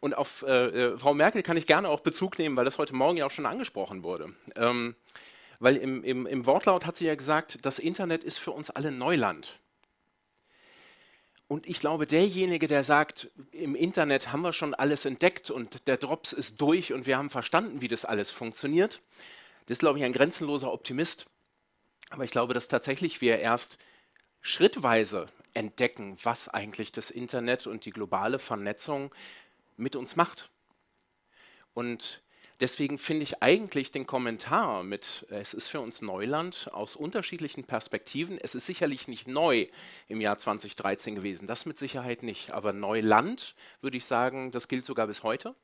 Und auf äh, äh, Frau Merkel kann ich gerne auch Bezug nehmen, weil das heute Morgen ja auch schon angesprochen wurde. Ähm, weil im, im, im Wortlaut hat sie ja gesagt, das Internet ist für uns alle Neuland. Und ich glaube, derjenige, der sagt, im Internet haben wir schon alles entdeckt und der Drops ist durch und wir haben verstanden, wie das alles funktioniert, das ist, glaube ich, ein grenzenloser Optimist. Aber ich glaube, dass tatsächlich wir erst schrittweise entdecken, was eigentlich das Internet und die globale Vernetzung mit uns macht. Und deswegen finde ich eigentlich den Kommentar mit, äh, es ist für uns Neuland aus unterschiedlichen Perspektiven, es ist sicherlich nicht neu im Jahr 2013 gewesen, das mit Sicherheit nicht, aber Neuland würde ich sagen, das gilt sogar bis heute.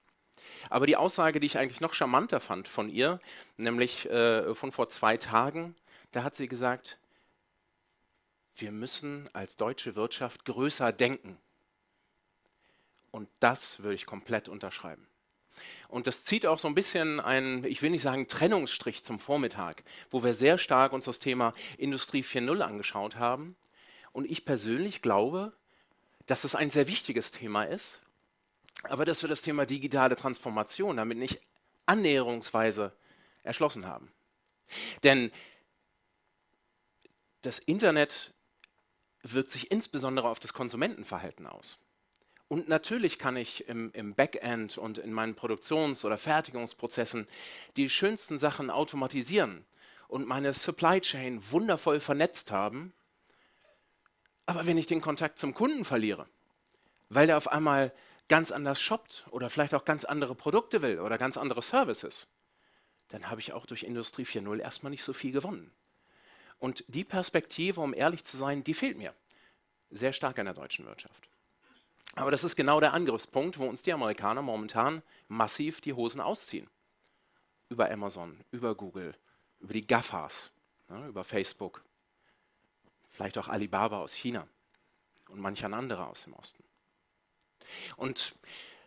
Aber die Aussage, die ich eigentlich noch charmanter fand von ihr, nämlich äh, von vor zwei Tagen, da hat sie gesagt, wir müssen als deutsche Wirtschaft größer denken. Und das würde ich komplett unterschreiben. Und das zieht auch so ein bisschen einen, ich will nicht sagen Trennungsstrich zum Vormittag, wo wir sehr stark uns das Thema Industrie 4.0 angeschaut haben. Und ich persönlich glaube, dass das ein sehr wichtiges Thema ist, aber dass wir das Thema digitale Transformation damit nicht annäherungsweise erschlossen haben. Denn das Internet wirkt sich insbesondere auf das Konsumentenverhalten aus. Und natürlich kann ich im, im Backend und in meinen Produktions- oder Fertigungsprozessen die schönsten Sachen automatisieren und meine Supply Chain wundervoll vernetzt haben. Aber wenn ich den Kontakt zum Kunden verliere, weil der auf einmal ganz anders shoppt oder vielleicht auch ganz andere Produkte will oder ganz andere Services, dann habe ich auch durch Industrie 4.0 erstmal nicht so viel gewonnen. Und die Perspektive, um ehrlich zu sein, die fehlt mir sehr stark in der deutschen Wirtschaft. Aber das ist genau der Angriffspunkt, wo uns die Amerikaner momentan massiv die Hosen ausziehen. Über Amazon, über Google, über die GAFAs, ne, über Facebook, vielleicht auch Alibaba aus China und manch ein anderer aus dem Osten. Und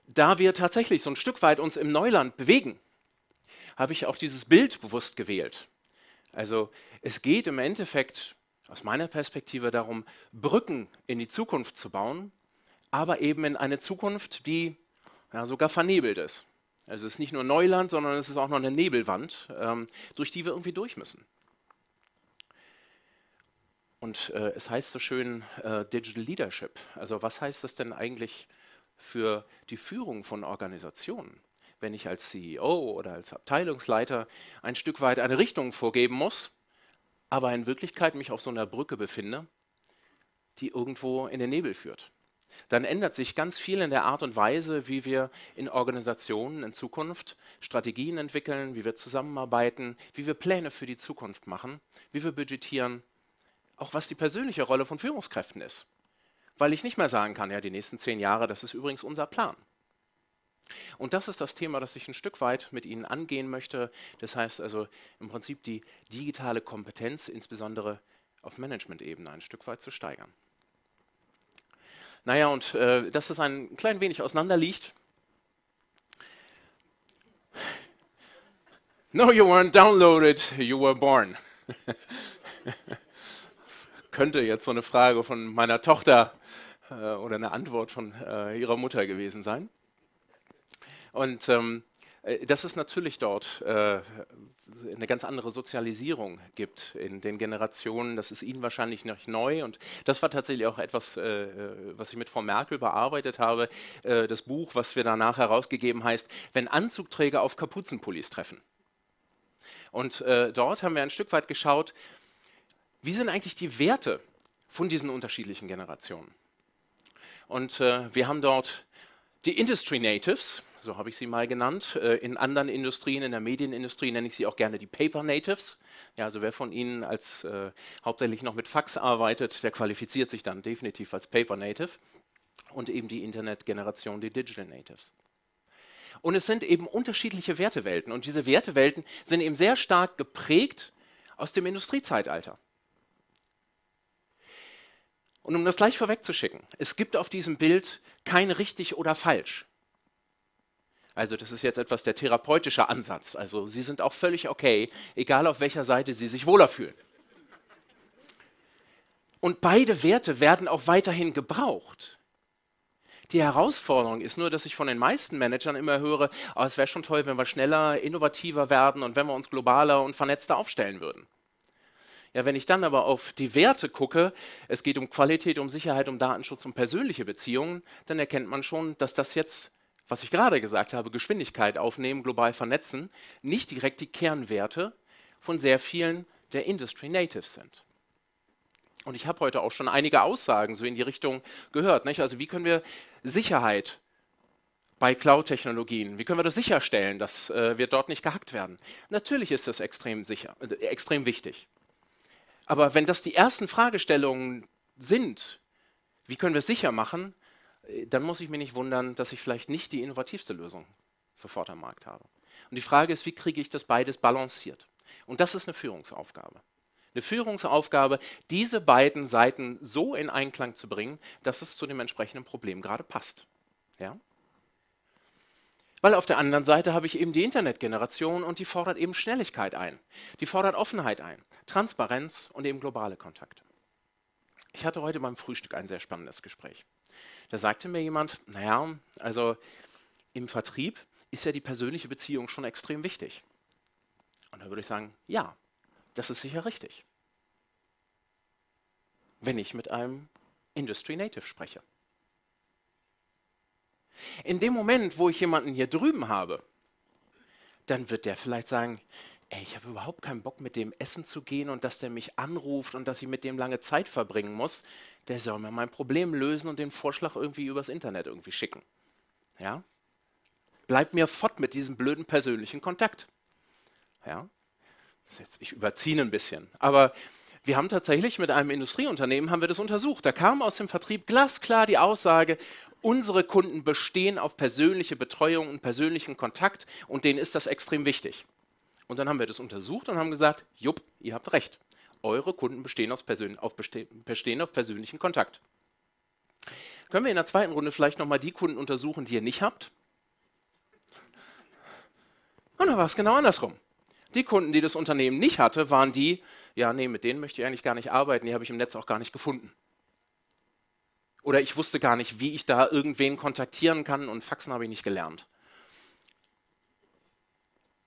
da wir tatsächlich so ein Stück weit uns im Neuland bewegen, habe ich auch dieses Bild bewusst gewählt. Also es geht im Endeffekt aus meiner Perspektive darum, Brücken in die Zukunft zu bauen, aber eben in eine Zukunft, die ja, sogar vernebelt ist. Also es ist nicht nur Neuland, sondern es ist auch noch eine Nebelwand, ähm, durch die wir irgendwie durch müssen. Und äh, es heißt so schön äh, Digital Leadership. Also was heißt das denn eigentlich für die Führung von Organisationen? Wenn ich als CEO oder als Abteilungsleiter ein Stück weit eine Richtung vorgeben muss, aber in Wirklichkeit mich auf so einer Brücke befinde, die irgendwo in den Nebel führt dann ändert sich ganz viel in der Art und Weise, wie wir in Organisationen in Zukunft Strategien entwickeln, wie wir zusammenarbeiten, wie wir Pläne für die Zukunft machen, wie wir budgetieren, auch was die persönliche Rolle von Führungskräften ist. Weil ich nicht mehr sagen kann, ja, die nächsten zehn Jahre, das ist übrigens unser Plan. Und das ist das Thema, das ich ein Stück weit mit Ihnen angehen möchte. Das heißt also im Prinzip die digitale Kompetenz, insbesondere auf Management-Ebene, ein Stück weit zu steigern. Naja, und äh, dass das ein klein wenig auseinanderliegt. No, you weren't downloaded, you were born. das könnte jetzt so eine Frage von meiner Tochter äh, oder eine Antwort von äh, ihrer Mutter gewesen sein. Und ähm, äh, dass es natürlich dort äh, eine ganz andere Sozialisierung gibt in den Generationen. Das ist Ihnen wahrscheinlich nicht neu. Und das war tatsächlich auch etwas, äh, was ich mit Frau Merkel bearbeitet habe. Äh, das Buch, was wir danach herausgegeben heißt, wenn Anzugträger auf Kapuzenpullis treffen. Und äh, dort haben wir ein Stück weit geschaut, wie sind eigentlich die Werte von diesen unterschiedlichen Generationen. Und äh, wir haben dort die Industry Natives, so habe ich sie mal genannt. Äh, in anderen Industrien, in der Medienindustrie nenne ich sie auch gerne die Paper Natives. Ja, also wer von Ihnen als äh, hauptsächlich noch mit Fax arbeitet, der qualifiziert sich dann definitiv als Paper Native. Und eben die Internetgeneration, die Digital Natives. Und es sind eben unterschiedliche Wertewelten. Und diese Wertewelten sind eben sehr stark geprägt aus dem Industriezeitalter. Und um das gleich vorwegzuschicken, es gibt auf diesem Bild kein richtig oder falsch. Also das ist jetzt etwas der therapeutische Ansatz. Also Sie sind auch völlig okay, egal auf welcher Seite Sie sich wohler fühlen. Und beide Werte werden auch weiterhin gebraucht. Die Herausforderung ist nur, dass ich von den meisten Managern immer höre, oh, es wäre schon toll, wenn wir schneller, innovativer werden und wenn wir uns globaler und vernetzter aufstellen würden. Ja, wenn ich dann aber auf die Werte gucke, es geht um Qualität, um Sicherheit, um Datenschutz, um persönliche Beziehungen, dann erkennt man schon, dass das jetzt was ich gerade gesagt habe, Geschwindigkeit aufnehmen, global vernetzen, nicht direkt die Kernwerte von sehr vielen der Industry Natives sind. Und ich habe heute auch schon einige Aussagen so in die Richtung gehört. Nicht? Also wie können wir Sicherheit bei Cloud-Technologien, wie können wir das sicherstellen, dass äh, wir dort nicht gehackt werden? Natürlich ist das extrem, sicher, äh, extrem wichtig. Aber wenn das die ersten Fragestellungen sind, wie können wir es sicher machen, äh, dann muss ich mich nicht wundern, dass ich vielleicht nicht die innovativste Lösung sofort am Markt habe. Und die Frage ist, wie kriege ich das beides balanciert? Und das ist eine Führungsaufgabe. Eine Führungsaufgabe, diese beiden Seiten so in Einklang zu bringen, dass es zu dem entsprechenden Problem gerade passt. Ja? Weil auf der anderen Seite habe ich eben die Internetgeneration und die fordert eben Schnelligkeit ein. Die fordert Offenheit ein, Transparenz und eben globale Kontakte. Ich hatte heute beim Frühstück ein sehr spannendes Gespräch. Da sagte mir jemand, naja, also im Vertrieb ist ja die persönliche Beziehung schon extrem wichtig. Und da würde ich sagen, ja, das ist sicher richtig. Wenn ich mit einem Industry Native spreche. In dem Moment, wo ich jemanden hier drüben habe, dann wird der vielleicht sagen, ey, ich habe überhaupt keinen Bock, mit dem essen zu gehen und dass der mich anruft und dass ich mit dem lange Zeit verbringen muss, der soll mir mein Problem lösen und den Vorschlag irgendwie übers Internet irgendwie schicken. Ja? Bleib mir fort mit diesem blöden persönlichen Kontakt. Ja? Jetzt, ich überziehe ein bisschen, aber wir haben tatsächlich mit einem Industrieunternehmen haben wir das untersucht. Da kam aus dem Vertrieb glasklar die Aussage, unsere Kunden bestehen auf persönliche Betreuung und persönlichen Kontakt und denen ist das extrem wichtig. Und dann haben wir das untersucht und haben gesagt, jupp, ihr habt recht. Eure Kunden bestehen, aus Persön auf beste bestehen auf persönlichen Kontakt. Können wir in der zweiten Runde vielleicht nochmal die Kunden untersuchen, die ihr nicht habt? Und dann war es genau andersrum. Die Kunden, die das Unternehmen nicht hatte, waren die, ja, nee, mit denen möchte ich eigentlich gar nicht arbeiten, die habe ich im Netz auch gar nicht gefunden. Oder ich wusste gar nicht, wie ich da irgendwen kontaktieren kann und Faxen habe ich nicht gelernt.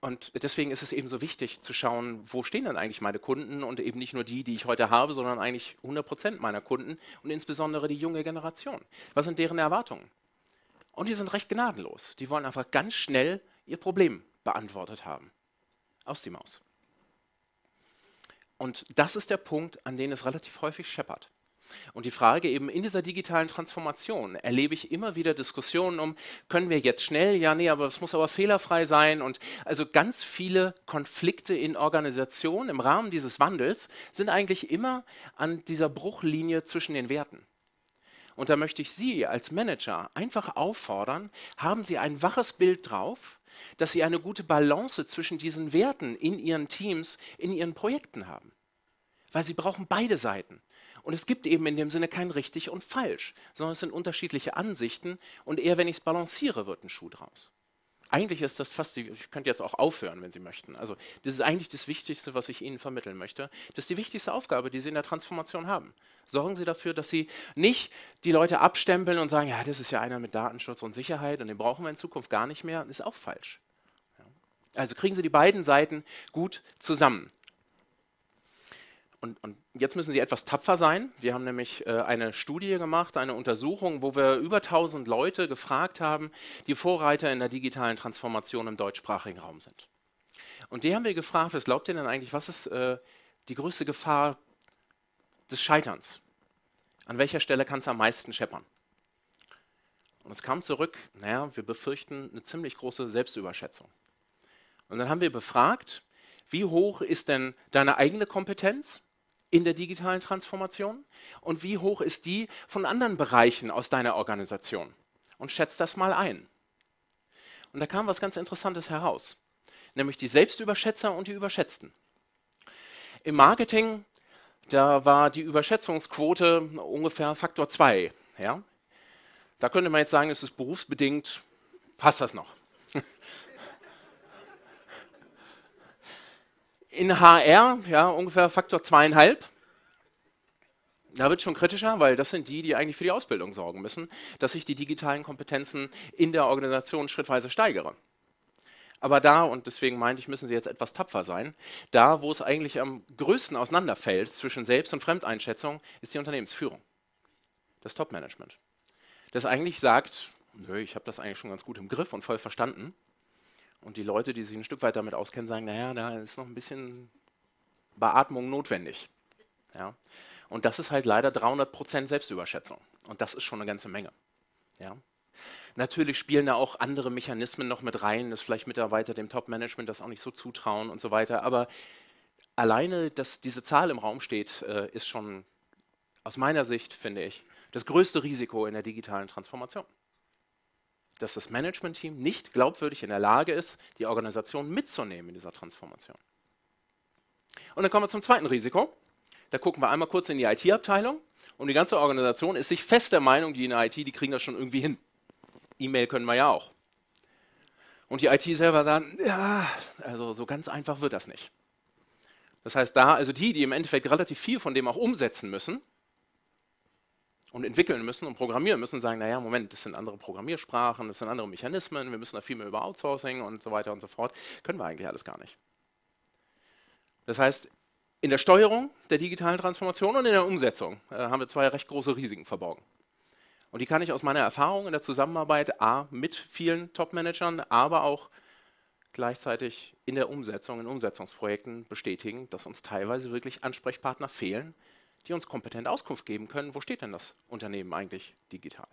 Und deswegen ist es eben so wichtig zu schauen, wo stehen denn eigentlich meine Kunden und eben nicht nur die, die ich heute habe, sondern eigentlich 100 Prozent meiner Kunden und insbesondere die junge Generation. Was sind deren Erwartungen? Und die sind recht gnadenlos. Die wollen einfach ganz schnell ihr Problem beantwortet haben. Aus die Maus. Und das ist der Punkt, an dem es relativ häufig scheppert. Und die Frage eben in dieser digitalen Transformation erlebe ich immer wieder Diskussionen um, können wir jetzt schnell, ja, nee, aber es muss aber fehlerfrei sein. Und also ganz viele Konflikte in Organisationen im Rahmen dieses Wandels sind eigentlich immer an dieser Bruchlinie zwischen den Werten. Und da möchte ich Sie als Manager einfach auffordern, haben Sie ein waches Bild drauf, dass Sie eine gute Balance zwischen diesen Werten in Ihren Teams, in Ihren Projekten haben. Weil Sie brauchen beide Seiten. Und es gibt eben in dem Sinne kein richtig und falsch, sondern es sind unterschiedliche Ansichten und eher, wenn ich es balanciere, wird ein Schuh draus. Eigentlich ist das fast, die, ich könnte jetzt auch aufhören, wenn Sie möchten. Also, das ist eigentlich das Wichtigste, was ich Ihnen vermitteln möchte. Das ist die wichtigste Aufgabe, die Sie in der Transformation haben. Sorgen Sie dafür, dass Sie nicht die Leute abstempeln und sagen, ja, das ist ja einer mit Datenschutz und Sicherheit und den brauchen wir in Zukunft gar nicht mehr. Das ist auch falsch. Also kriegen Sie die beiden Seiten gut zusammen und, und, jetzt müssen Sie etwas tapfer sein. Wir haben nämlich äh, eine Studie gemacht, eine Untersuchung, wo wir über 1000 Leute gefragt haben, die Vorreiter in der digitalen Transformation im deutschsprachigen Raum sind. Und die haben wir gefragt, was glaubt ihr denn eigentlich, was ist äh, die größte Gefahr des Scheiterns? An welcher Stelle kann es am meisten scheppern? Und es kam zurück, naja, wir befürchten eine ziemlich große Selbstüberschätzung. Und dann haben wir befragt, wie hoch ist denn deine eigene Kompetenz? in der digitalen Transformation und wie hoch ist die von anderen Bereichen aus deiner Organisation. Und schätzt das mal ein. Und da kam was ganz Interessantes heraus, nämlich die Selbstüberschätzer und die Überschätzten. Im Marketing, da war die Überschätzungsquote ungefähr Faktor 2. Ja? Da könnte man jetzt sagen, es ist berufsbedingt, passt das noch. in HR, ja, ungefähr Faktor zweieinhalb. Da wird schon kritischer, weil das sind die, die eigentlich für die Ausbildung sorgen müssen, dass ich die digitalen Kompetenzen in der Organisation schrittweise steigere. Aber da, und deswegen meinte ich, müssen Sie jetzt etwas tapfer sein, da, wo es eigentlich am größten auseinanderfällt zwischen Selbst- und Fremdeinschätzung, ist die Unternehmensführung. Das Top-Management. Das eigentlich sagt, nö, ich habe das eigentlich schon ganz gut im Griff und voll verstanden. Und die Leute, die sich ein Stück weit damit auskennen, sagen, naja, da ist noch ein bisschen Beatmung notwendig. Ja? Und das ist halt leider 300% Selbstüberschätzung. Und das ist schon eine ganze Menge. Ja? Natürlich spielen da auch andere Mechanismen noch mit rein, dass vielleicht Mitarbeiter dem Top-Management das auch nicht so zutrauen und so weiter. Aber alleine, dass diese Zahl im Raum steht, äh, ist schon aus meiner Sicht, finde ich, das größte Risiko in der digitalen Transformation dass das Management-Team nicht glaubwürdig in der Lage ist, die Organisation mitzunehmen in dieser Transformation. Und dann kommen wir zum zweiten Risiko. Da gucken wir einmal kurz in die IT-Abteilung und die ganze Organisation ist sich fest der Meinung, die in der IT, die kriegen das schon irgendwie hin. E-Mail können wir ja auch. Und die IT selber sagen, ja, also so ganz einfach wird das nicht. Das heißt, da, also die, die im Endeffekt relativ viel von dem auch umsetzen müssen, und entwickeln müssen und programmieren müssen, sagen, naja, Moment, das sind andere Programmiersprachen, das sind andere Mechanismen, wir müssen da viel mehr über Outsourcing und so weiter und so fort, können wir eigentlich alles gar nicht. Das heißt, in der Steuerung der digitalen Transformation und in der Umsetzung äh, haben wir zwei recht große Risiken verborgen. Und die kann ich aus meiner Erfahrung in der Zusammenarbeit A mit vielen Top-Managern, aber auch gleichzeitig in der Umsetzung, in Umsetzungsprojekten bestätigen, dass uns teilweise wirklich Ansprechpartner fehlen, die uns kompetent Auskunft geben können, wo steht denn das Unternehmen eigentlich digital.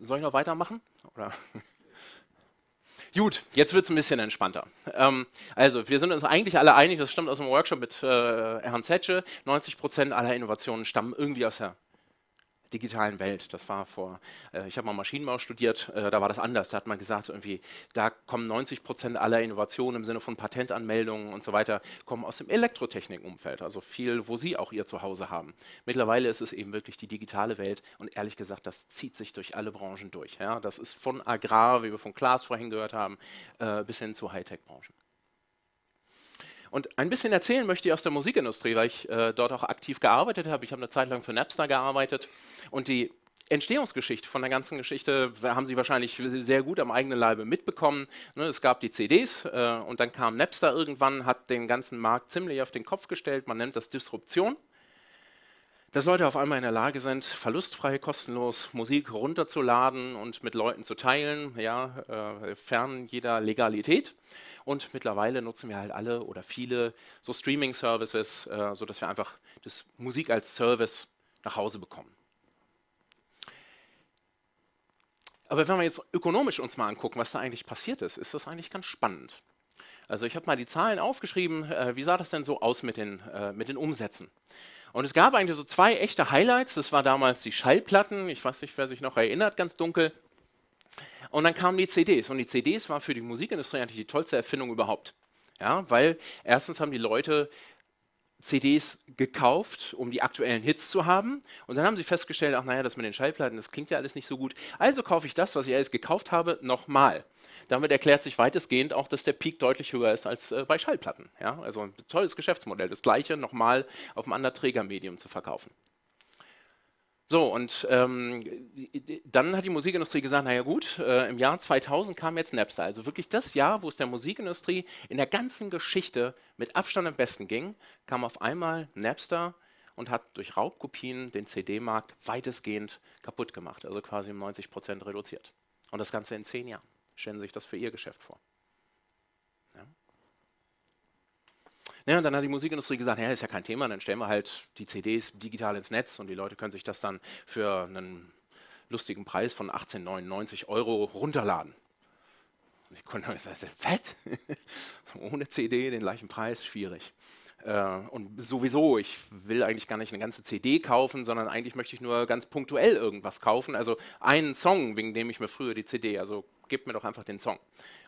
Soll ich noch weitermachen? Oder? Gut, jetzt wird es ein bisschen entspannter. Ähm, also, wir sind uns eigentlich alle einig, das stammt aus dem Workshop mit äh, Herrn Zetsche, 90 aller Innovationen stammen irgendwie aus der digitalen Welt. Das war vor, äh, ich habe mal Maschinenbau studiert, äh, da war das anders. Da hat man gesagt, irgendwie, da kommen 90 Prozent aller Innovationen im Sinne von Patentanmeldungen und so weiter, kommen aus dem Elektrotechnikumfeld, also viel, wo Sie auch Ihr Zuhause haben. Mittlerweile ist es eben wirklich die digitale Welt und ehrlich gesagt, das zieht sich durch alle Branchen durch. Ja? Das ist von Agrar, wie wir von Klaas vorhin gehört haben, äh, bis hin zu Hightech-Branchen. Und ein bisschen erzählen möchte ich aus der Musikindustrie, weil ich äh, dort auch aktiv gearbeitet habe. Ich habe eine Zeit lang für Napster gearbeitet und die Entstehungsgeschichte von der ganzen Geschichte haben Sie wahrscheinlich sehr gut am eigenen Leibe mitbekommen. Ne, es gab die CDs äh, und dann kam Napster irgendwann, hat den ganzen Markt ziemlich auf den Kopf gestellt. Man nennt das Disruption. Dass Leute auf einmal in der Lage sind, verlustfrei, kostenlos Musik runterzuladen und mit Leuten zu teilen, ja, äh, fern jeder Legalität. Und mittlerweile nutzen wir halt alle oder viele so Streaming-Services, äh, sodass wir einfach das Musik als Service nach Hause bekommen. Aber wenn wir jetzt ökonomisch uns mal angucken, was da eigentlich passiert ist, ist das eigentlich ganz spannend. Also ich habe mal die Zahlen aufgeschrieben, äh, wie sah das denn so aus mit den, äh, mit den Umsätzen? Und es gab eigentlich so zwei echte Highlights. Das war damals die Schallplatten. Ich weiß nicht, wer sich noch erinnert, ganz dunkel. Und dann kamen die CDs. Und die CDs waren für die Musikindustrie eigentlich die tollste Erfindung überhaupt. Ja, weil erstens haben die Leute CDs gekauft, um die aktuellen Hits zu haben. Und dann haben sie festgestellt, ach naja, das mit den Schallplatten, das klingt ja alles nicht so gut. Also kaufe ich das, was ich alles gekauft habe, nochmal. Damit erklärt sich weitestgehend auch, dass der Peak deutlich höher ist als äh, bei Schallplatten. Ja? Also ein tolles Geschäftsmodell, das gleiche nochmal auf einem anderen Trägermedium zu verkaufen. So, und ähm, dann hat die Musikindustrie gesagt, naja gut, äh, im Jahr 2000 kam jetzt Napster, also wirklich das Jahr, wo es der Musikindustrie in der ganzen Geschichte mit Abstand am besten ging, kam auf einmal Napster und hat durch Raubkopien den CD-Markt weitestgehend kaputt gemacht, also quasi um 90 Prozent reduziert. Und das Ganze in zehn Jahren. Stellen Sie sich das für Ihr Geschäft vor. Ja, ne, und dann hat die Musikindustrie gesagt, ja, ist ja kein Thema, dann stellen wir halt die CDs digital ins Netz und die Leute können sich das dann für einen lustigen Preis von 18,99 Euro runterladen. Ich konnte sagen, fett, ohne CD den gleichen Preis, schwierig. Äh, und sowieso, ich will eigentlich gar nicht eine ganze CD kaufen, sondern eigentlich möchte ich nur ganz punktuell irgendwas kaufen. Also einen Song, wegen dem ich mir früher die CD, also gib mir doch einfach den Song.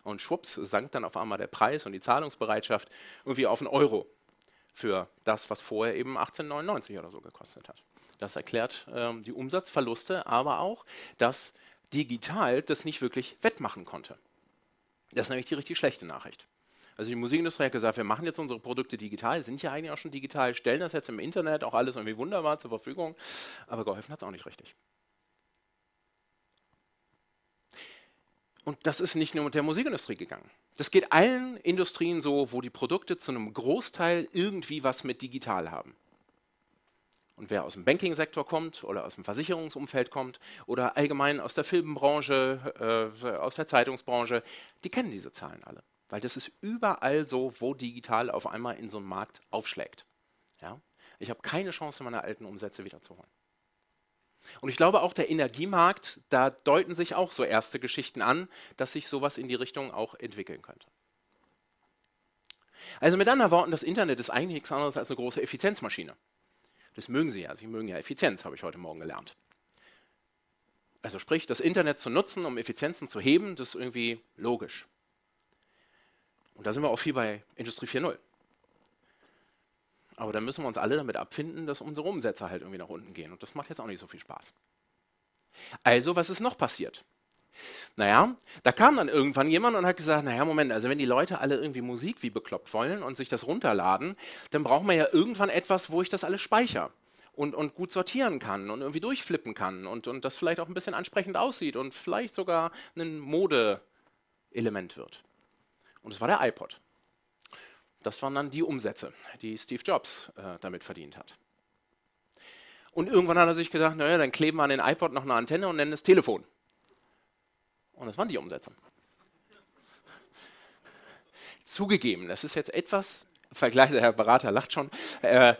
Und schwupps sank dann auf einmal der Preis und die Zahlungsbereitschaft irgendwie auf einen Euro für das, was vorher eben 18,99 oder so gekostet hat. Das erklärt ähm, die Umsatzverluste, aber auch, dass digital das nicht wirklich wettmachen konnte. Das ist nämlich die richtig schlechte Nachricht. Also die Musikindustrie hat gesagt, wir machen jetzt unsere Produkte digital, sind ja eigentlich auch schon digital, stellen das jetzt im Internet, auch alles irgendwie wunderbar zur Verfügung, aber geholfen hat es auch nicht richtig. Und das ist nicht nur mit der Musikindustrie gegangen. Das geht allen Industrien so, wo die Produkte zu einem Großteil irgendwie was mit digital haben. Und wer aus dem Banking-Sektor kommt oder aus dem Versicherungsumfeld kommt oder allgemein aus der Filmbranche, äh, aus der Zeitungsbranche, die kennen diese Zahlen alle. Weil das ist überall so, wo digital auf einmal in so einem Markt aufschlägt. Ja? Ich habe keine Chance, meine alten Umsätze wiederzuholen. Und ich glaube auch der Energiemarkt, da deuten sich auch so erste Geschichten an, dass sich sowas in die Richtung auch entwickeln könnte. Also mit anderen Worten, das Internet ist eigentlich nichts anderes als eine große Effizienzmaschine. Das mögen Sie ja, Sie mögen ja Effizienz, habe ich heute Morgen gelernt. Also sprich, das Internet zu nutzen, um Effizienzen zu heben, das ist irgendwie logisch. Und da sind wir auch viel bei Industrie 4.0. Aber dann müssen wir uns alle damit abfinden, dass unsere Umsätze halt irgendwie nach unten gehen. Und das macht jetzt auch nicht so viel Spaß. Also, was ist noch passiert? Naja, da kam dann irgendwann jemand und hat gesagt, naja, Moment, also wenn die Leute alle irgendwie Musik wie bekloppt wollen und sich das runterladen, dann brauchen wir ja irgendwann etwas, wo ich das alles speichere und, und gut sortieren kann und irgendwie durchflippen kann und, und das vielleicht auch ein bisschen ansprechend aussieht und vielleicht sogar ein Mode-Element wird. Und das war der iPod. Das waren dann die Umsätze, die Steve Jobs äh, damit verdient hat. Und irgendwann hat er sich gedacht, naja, dann kleben wir an den iPod noch eine Antenne und nennen es Telefon. Und das waren die Umsätze. Zugegeben, das ist jetzt etwas, Vergleich, Herr Berater lacht schon, äh,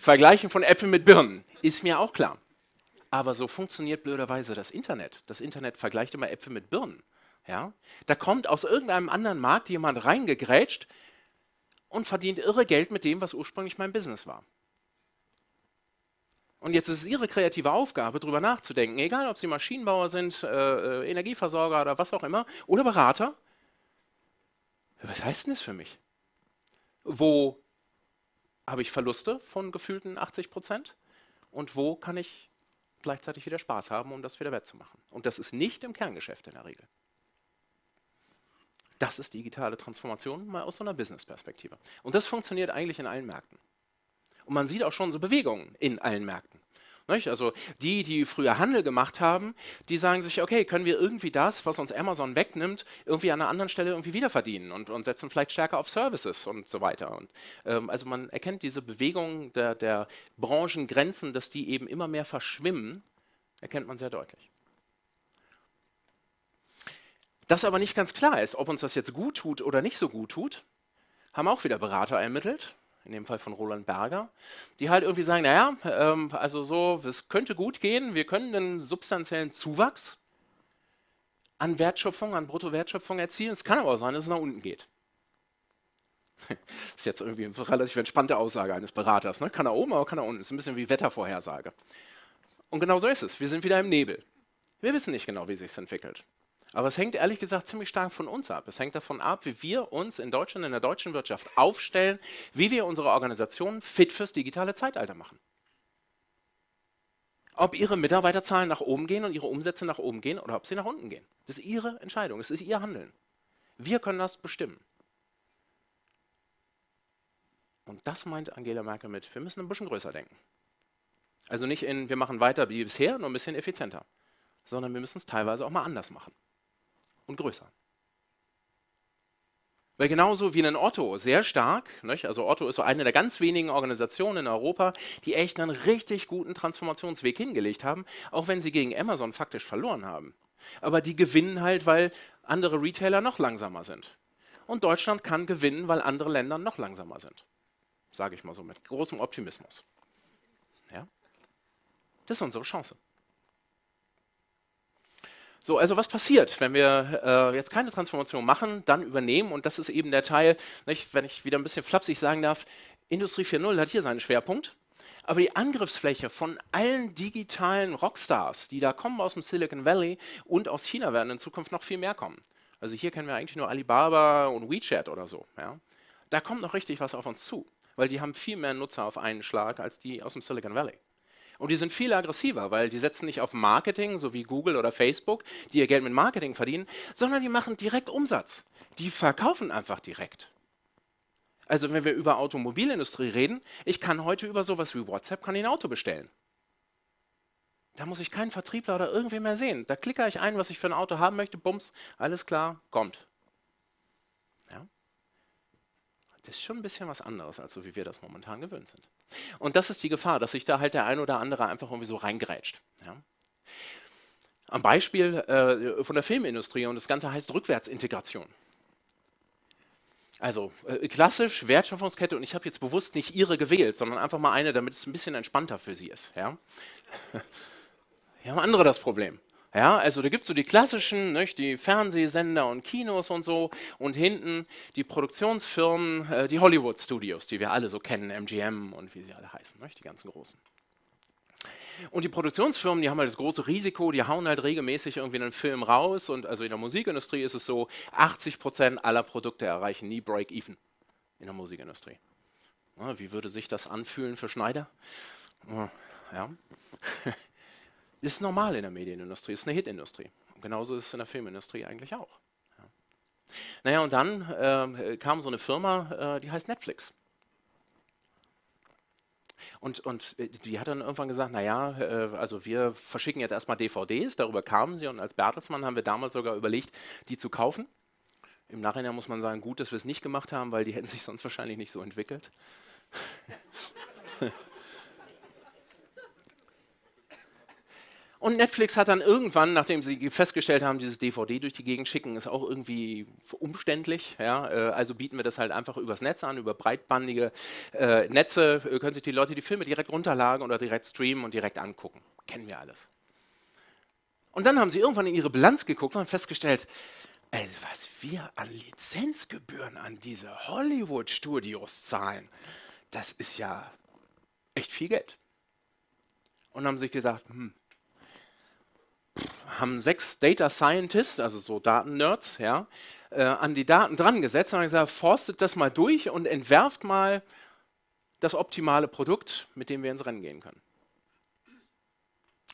Vergleichen von Äpfeln mit Birnen, ist mir auch klar. Aber so funktioniert blöderweise das Internet. Das Internet vergleicht immer Äpfel mit Birnen. Ja? Da kommt aus irgendeinem anderen Markt jemand reingegrätscht, und verdient irre Geld mit dem, was ursprünglich mein Business war. Und jetzt ist es ihre kreative Aufgabe, darüber nachzudenken, egal ob sie Maschinenbauer sind, äh, äh, Energieversorger oder was auch immer, oder Berater. Was heißt denn das für mich? Wo habe ich Verluste von gefühlten 80 Prozent? Und wo kann ich gleichzeitig wieder Spaß haben, um das wieder wettzumachen? Und das ist nicht im Kerngeschäft in der Regel. Das ist digitale Transformation mal aus so einer Business-Perspektive. Und das funktioniert eigentlich in allen Märkten. Und man sieht auch schon so Bewegungen in allen Märkten. Also die, die früher Handel gemacht haben, die sagen sich, okay, können wir irgendwie das, was uns Amazon wegnimmt, irgendwie an einer anderen Stelle irgendwie wiederverdienen und, und setzen vielleicht stärker auf Services und so weiter. Und, ähm, also man erkennt diese Bewegung der, der Branchengrenzen, dass die eben immer mehr verschwimmen, erkennt man sehr deutlich. Dass aber nicht ganz klar ist, ob uns das jetzt gut tut oder nicht so gut tut, haben auch wieder Berater ermittelt, in dem Fall von Roland Berger, die halt irgendwie sagen, naja, ähm, also so, es könnte gut gehen, wir können einen substanziellen Zuwachs an Wertschöpfung, an Bruttowertschöpfung erzielen. Es kann aber auch sein, dass es nach unten geht. Das ist jetzt irgendwie eine relativ entspannte Aussage eines Beraters. Ne? Kann er oben, aber kann er unten. Das ist ein bisschen wie Wettervorhersage. Und genau so ist es. Wir sind wieder im Nebel. Wir wissen nicht genau, wie sich entwickelt. Aber es hängt ehrlich gesagt ziemlich stark von uns ab. Es hängt davon ab, wie wir uns in Deutschland, in der deutschen Wirtschaft aufstellen, wie wir unsere Organisationen fit fürs digitale Zeitalter machen. Ob ihre Mitarbeiterzahlen nach oben gehen und ihre Umsätze nach oben gehen oder ob sie nach unten gehen. Das ist ihre Entscheidung, es ist ihr Handeln. Wir können das bestimmen. Und das meint Angela Merkel mit, wir müssen ein bisschen größer denken. Also nicht in, wir machen weiter wie bisher, nur ein bisschen effizienter, sondern wir müssen es teilweise auch mal anders machen und größer. Weil genauso wie ein Otto, sehr stark, nicht? also Otto ist so eine der ganz wenigen Organisationen in Europa, die echt einen richtig guten Transformationsweg hingelegt haben, auch wenn sie gegen Amazon faktisch verloren haben. Aber die gewinnen halt, weil andere Retailer noch langsamer sind. Und Deutschland kann gewinnen, weil andere Länder noch langsamer sind. Sage ich mal so mit großem Optimismus. Ja? Das ist unsere Chance. So, also was passiert, wenn wir äh, jetzt keine Transformation machen, dann übernehmen? Und das ist eben der Teil, nicht, wenn ich wieder ein bisschen flapsig sagen darf, Industrie 4.0 hat hier seinen Schwerpunkt. Aber die Angriffsfläche von allen digitalen Rockstars, die da kommen aus dem Silicon Valley und aus China, werden in Zukunft noch viel mehr kommen. Also hier kennen wir eigentlich nur Alibaba und WeChat oder so. Ja? Da kommt noch richtig was auf uns zu, weil die haben viel mehr Nutzer auf einen Schlag als die aus dem Silicon Valley. Und die sind viel aggressiver, weil die setzen nicht auf Marketing, so wie Google oder Facebook, die ihr Geld mit Marketing verdienen, sondern die machen direkt Umsatz. Die verkaufen einfach direkt. Also wenn wir über Automobilindustrie reden, ich kann heute über sowas wie WhatsApp kann ich ein Auto bestellen. Da muss ich keinen Vertriebler oder irgendwen mehr sehen. Da klicke ich ein, was ich für ein Auto haben möchte, bums, alles klar, kommt. Ja? Das ist schon ein bisschen was anderes, als so wie wir das momentan gewöhnt sind. Und das ist die Gefahr, dass sich da halt der ein oder andere einfach irgendwie so reingrätscht. Ja? Am Beispiel äh, von der Filmindustrie und das Ganze heißt Rückwärtsintegration. Also äh, klassisch Wertschöpfungskette und ich habe jetzt bewusst nicht ihre gewählt, sondern einfach mal eine, damit es ein bisschen entspannter für sie ist. Ja? Hier haben andere das Problem. Ja, also da gibt es so die klassischen, nicht, die Fernsehsender und Kinos und so und hinten die Produktionsfirmen, äh, die Hollywood Studios, die wir alle so kennen, MGM und wie sie alle heißen, nicht, die ganzen großen. Und die Produktionsfirmen, die haben halt das große Risiko, die hauen halt regelmäßig irgendwie einen Film raus und also in der Musikindustrie ist es so, 80 aller Produkte erreichen nie Break-Even in der Musikindustrie. Na, wie würde sich das anfühlen für Schneider? Ja. Ist normal in der Medienindustrie, ist eine Hitindustrie. Und genauso ist es in der Filmindustrie eigentlich auch. Ja. Naja, und dann äh, kam so eine Firma, äh, die heißt Netflix. Und, und, äh, die hat dann irgendwann gesagt, naja, äh, also wir verschicken jetzt erstmal DVDs, darüber kamen sie und als Bertelsmann haben wir damals sogar überlegt, die zu kaufen. Im Nachhinein muss man sagen, gut, dass wir es nicht gemacht haben, weil die hätten sich sonst wahrscheinlich nicht so entwickelt. Und Netflix hat dann irgendwann, nachdem sie festgestellt haben, dieses DVD durch die Gegend schicken, ist auch irgendwie umständlich. Ja? Äh, also bieten wir das halt einfach übers Netz an, über breitbandige äh, Netze, äh, können sich die Leute die Filme direkt runterladen oder direkt streamen und direkt angucken. Kennen wir alles. Und dann haben sie irgendwann in ihre Bilanz geguckt und festgestellt, ey, was wir an Lizenzgebühren an diese Hollywood-Studios zahlen, das ist ja echt viel Geld. Und haben sich gesagt, hm, haben sechs Data Scientists, also so Datennerds, ja, äh, an die Daten dran gesetzt und haben gesagt, forstet das mal durch und entwerft mal das optimale Produkt, mit dem wir ins Rennen gehen können.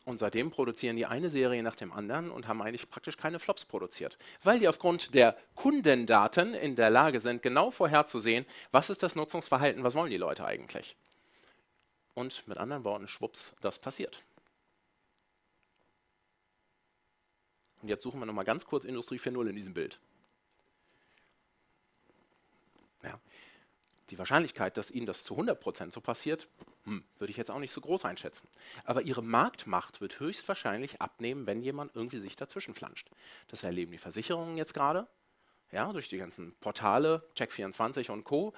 Und seitdem produzieren die eine Serie nach dem anderen und haben eigentlich praktisch keine Flops produziert, weil die aufgrund der Kundendaten in der Lage sind, genau vorherzusehen, was ist das Nutzungsverhalten, was wollen die Leute eigentlich. Und mit anderen Worten, schwupps, das passiert. Und jetzt suchen wir nochmal ganz kurz Industrie 4.0 in diesem Bild. Ja. Die Wahrscheinlichkeit, dass Ihnen das zu 100% so passiert, hm, würde ich jetzt auch nicht so groß einschätzen. Aber Ihre Marktmacht wird höchstwahrscheinlich abnehmen, wenn jemand irgendwie sich dazwischen flanscht. Das erleben die Versicherungen jetzt gerade, ja, durch die ganzen Portale, Check24 und Co.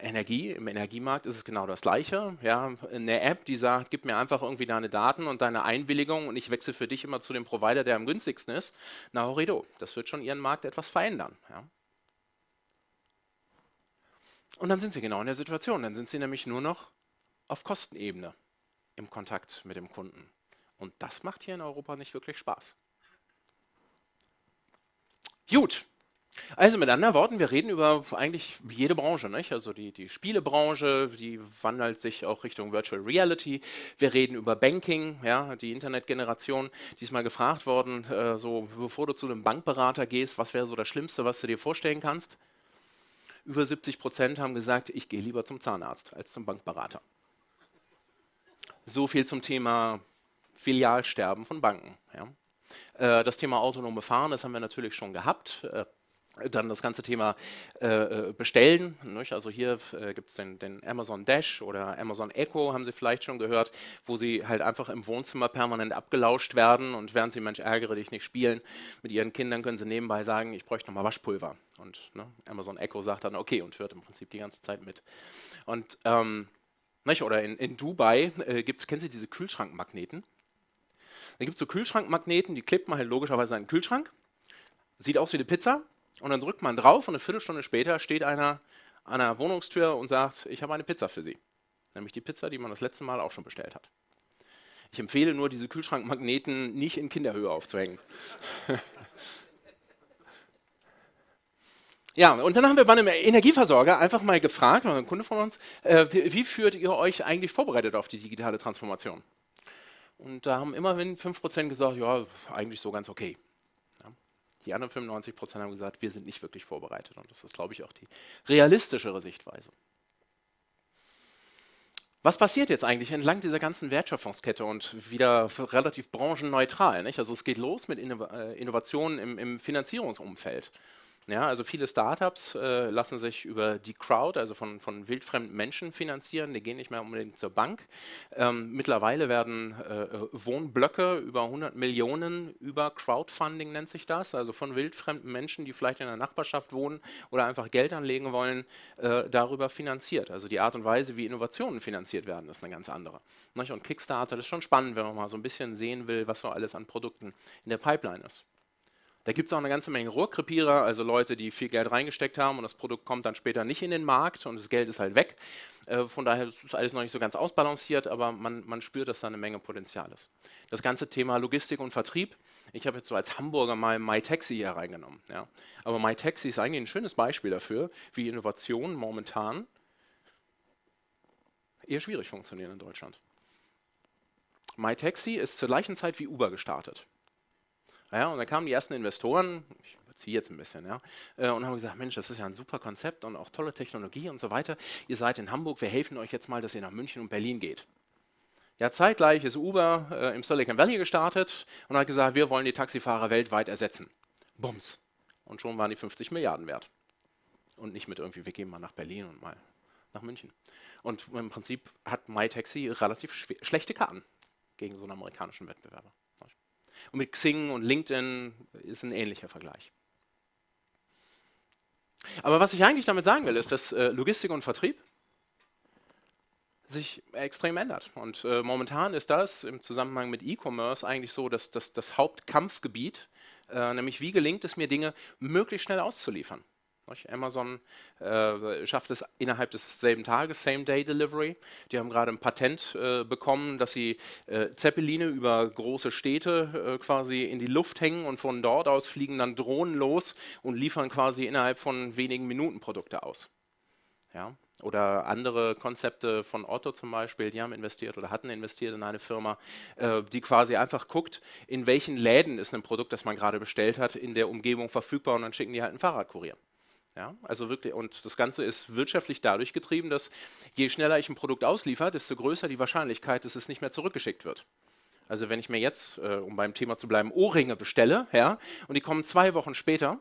Energie, im Energiemarkt ist es genau das Gleiche. Ja, eine App, die sagt, gib mir einfach irgendwie deine Daten und deine Einwilligung und ich wechsle für dich immer zu dem Provider, der am günstigsten ist. Na, Horrido, das wird schon ihren Markt etwas verändern. Ja. Und dann sind sie genau in der Situation. Dann sind sie nämlich nur noch auf Kostenebene im Kontakt mit dem Kunden. Und das macht hier in Europa nicht wirklich Spaß. Gut, also mit anderen Worten, wir reden über eigentlich jede Branche, nicht? Also die, die Spielebranche, die wandelt sich auch Richtung Virtual Reality. Wir reden über Banking, ja, die Internetgeneration, mal gefragt worden, äh, so bevor du zu einem Bankberater gehst, was wäre so das Schlimmste, was du dir vorstellen kannst? Über 70 Prozent haben gesagt, ich gehe lieber zum Zahnarzt als zum Bankberater. So viel zum Thema Filialsterben von Banken. Ja. Äh, das Thema autonome Fahren, das haben wir natürlich schon gehabt. Äh, dann das ganze Thema äh, äh Bestellen. Nicht? Also hier äh, gibt es den, den, Amazon Dash oder Amazon Echo, haben Sie vielleicht schon gehört, wo Sie halt einfach im Wohnzimmer permanent abgelauscht werden und während Sie Mensch ärgere dich nicht spielen mit Ihren Kindern, können Sie nebenbei sagen, ich bräuchte nochmal Waschpulver. Und ne, Amazon Echo sagt dann okay und hört im Prinzip die ganze Zeit mit. Und ähm, nicht? oder in, in Dubai äh, es, kennen Sie diese Kühlschrankmagneten? Da gibt es so Kühlschrankmagneten, die klebt man halt logischerweise an den Kühlschrank. Sieht aus wie eine Pizza, und dann drückt man drauf und eine Viertelstunde später steht einer an der Wohnungstür und sagt, ich habe eine Pizza für Sie. Nämlich die Pizza, die man das letzte Mal auch schon bestellt hat. Ich empfehle nur, diese Kühlschrankmagneten nicht in Kinderhöhe aufzuhängen. ja, und dann haben wir bei einem Energieversorger einfach mal gefragt, war ein Kunde von uns, äh, wie führt ihr euch eigentlich vorbereitet auf die digitale Transformation? Und da haben immerhin 5% gesagt, ja, eigentlich so ganz okay. Die anderen 95 Prozent haben gesagt, wir sind nicht wirklich vorbereitet. Und das ist, glaube ich, auch die realistischere Sichtweise. Was passiert jetzt eigentlich entlang dieser ganzen Wertschöpfungskette und wieder relativ branchenneutral? Nicht? Also es geht los mit äh, Innovationen im, im Finanzierungsumfeld. Ja, also viele Startups äh, lassen sich über die Crowd, also von, von wildfremden Menschen finanzieren, die gehen nicht mehr unbedingt zur Bank. Ähm, mittlerweile werden äh, äh Wohnblöcke über 100 Millionen über Crowdfunding nennt sich das, also von wildfremden Menschen, die vielleicht in der Nachbarschaft wohnen oder einfach Geld anlegen wollen, äh, darüber finanziert. Also die Art und Weise, wie Innovationen finanziert werden, ist eine ganz andere. Und Kickstarter ist schon spannend, wenn man mal so ein bisschen sehen will, was so alles an Produkten in der Pipeline ist. Da gibt es auch eine ganze Menge Rohrkrepierer, also Leute, die viel Geld reingesteckt haben und das Produkt kommt dann später nicht in den Markt und das Geld ist halt weg. Äh, von daher ist alles noch nicht so ganz ausbalanciert, aber man, man spürt, dass da eine Menge Potenzial ist. Das ganze Thema Logistik und Vertrieb, ich habe jetzt so als Hamburger mal MyTaxi hier reingenommen. Ja. Aber MyTaxi ist eigentlich ein schönes Beispiel dafür, wie Innovationen momentan eher schwierig funktionieren in Deutschland. MyTaxi ist zur gleichen Zeit wie Uber gestartet. Ja, und dann kamen die ersten Investoren, ich überziehe jetzt ein bisschen, ja, äh, und haben gesagt, Mensch, das ist ja ein super Konzept und auch tolle Technologie und so weiter. Ihr seid in Hamburg, wir helfen euch jetzt mal, dass ihr nach München und Berlin geht. Ja, zeitgleich ist Uber äh, im Silicon Valley gestartet und hat gesagt, wir wollen die Taxifahrer weltweit ersetzen. Bums. Und schon waren die 50 Milliarden wert. Und nicht mit irgendwie, wir gehen mal nach Berlin und mal nach München. Und im Prinzip hat MyTaxi relativ schlechte Karten gegen so einen amerikanischen Wettbewerber. Und mit Xing und LinkedIn ist ein ähnlicher Vergleich. Aber was ich eigentlich damit sagen will, ist, dass äh, Logistik und Vertrieb sich extrem ändert. Und äh, momentan ist das im Zusammenhang mit E-Commerce eigentlich so, dass, dass das Hauptkampfgebiet, äh, nämlich wie gelingt es mir, Dinge möglichst schnell auszuliefern. Amazon äh, schafft es innerhalb des selben Tages, Same-Day-Delivery. Die haben gerade ein Patent äh, bekommen, dass sie äh, Zeppeline über große Städte äh, quasi in die Luft hängen und von dort aus fliegen dann Drohnen los und liefern quasi innerhalb von wenigen Minuten Produkte aus. Ja? Oder andere Konzepte von Otto zum Beispiel, die haben investiert oder hatten investiert in eine Firma, äh, die quasi einfach guckt, in welchen Läden ist ein Produkt, das man gerade bestellt hat, in der Umgebung verfügbar und dann schicken die halt einen Fahrradkurier. Ja, also wirklich, und das Ganze ist wirtschaftlich dadurch getrieben, dass je schneller ich ein Produkt ausliefer, desto größer die Wahrscheinlichkeit, dass es nicht mehr zurückgeschickt wird. Also wenn ich mir jetzt, äh, um beim Thema zu bleiben, Ohrringe bestelle, ja, und die kommen zwei Wochen später,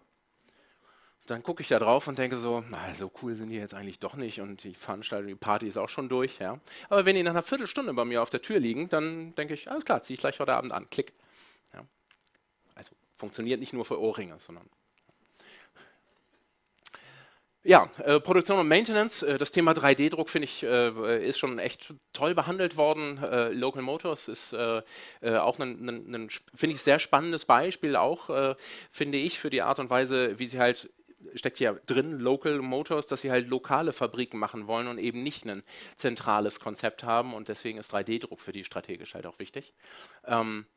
dann gucke ich da drauf und denke so, na, so cool sind die jetzt eigentlich doch nicht und die Veranstaltung, die Party ist auch schon durch, ja. Aber wenn die nach einer Viertelstunde bei mir auf der Tür liegen, dann denke ich, alles klar, ziehe ich gleich heute Abend an, klick. Ja. Also funktioniert nicht nur für Ohrringe, sondern ja, äh, Produktion und Maintenance, äh, das Thema 3D-Druck finde ich, äh, ist schon echt toll behandelt worden. Äh, Local Motors ist äh, äh, auch ein, finde ich, sehr spannendes Beispiel, auch, finde ich, für die Art und Weise, wie sie halt steckt ja drin, Local Motors, dass sie halt lokale Fabriken machen wollen und eben nicht ein zentrales Konzept haben. Und deswegen ist 3D-Druck für die strategisch halt auch wichtig. Ähm,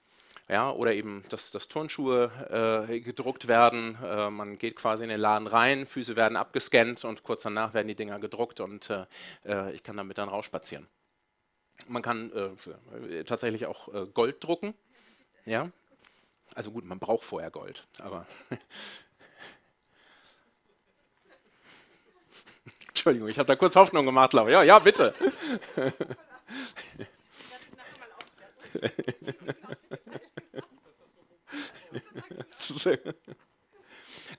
ja, oder eben, dass, dass Turnschuhe äh, gedruckt werden. Äh, man geht quasi in den Laden rein, Füße werden abgescannt und kurz danach werden die Dinger gedruckt und äh, äh ich kann damit dann rausspazieren. Man kann äh, äh, tatsächlich auch Gold drucken. Ja? Also gut, man braucht vorher Gold, aber. Entschuldigung, ich habe da kurz Hoffnung gemacht, glaube ich. Ja, ja, bitte.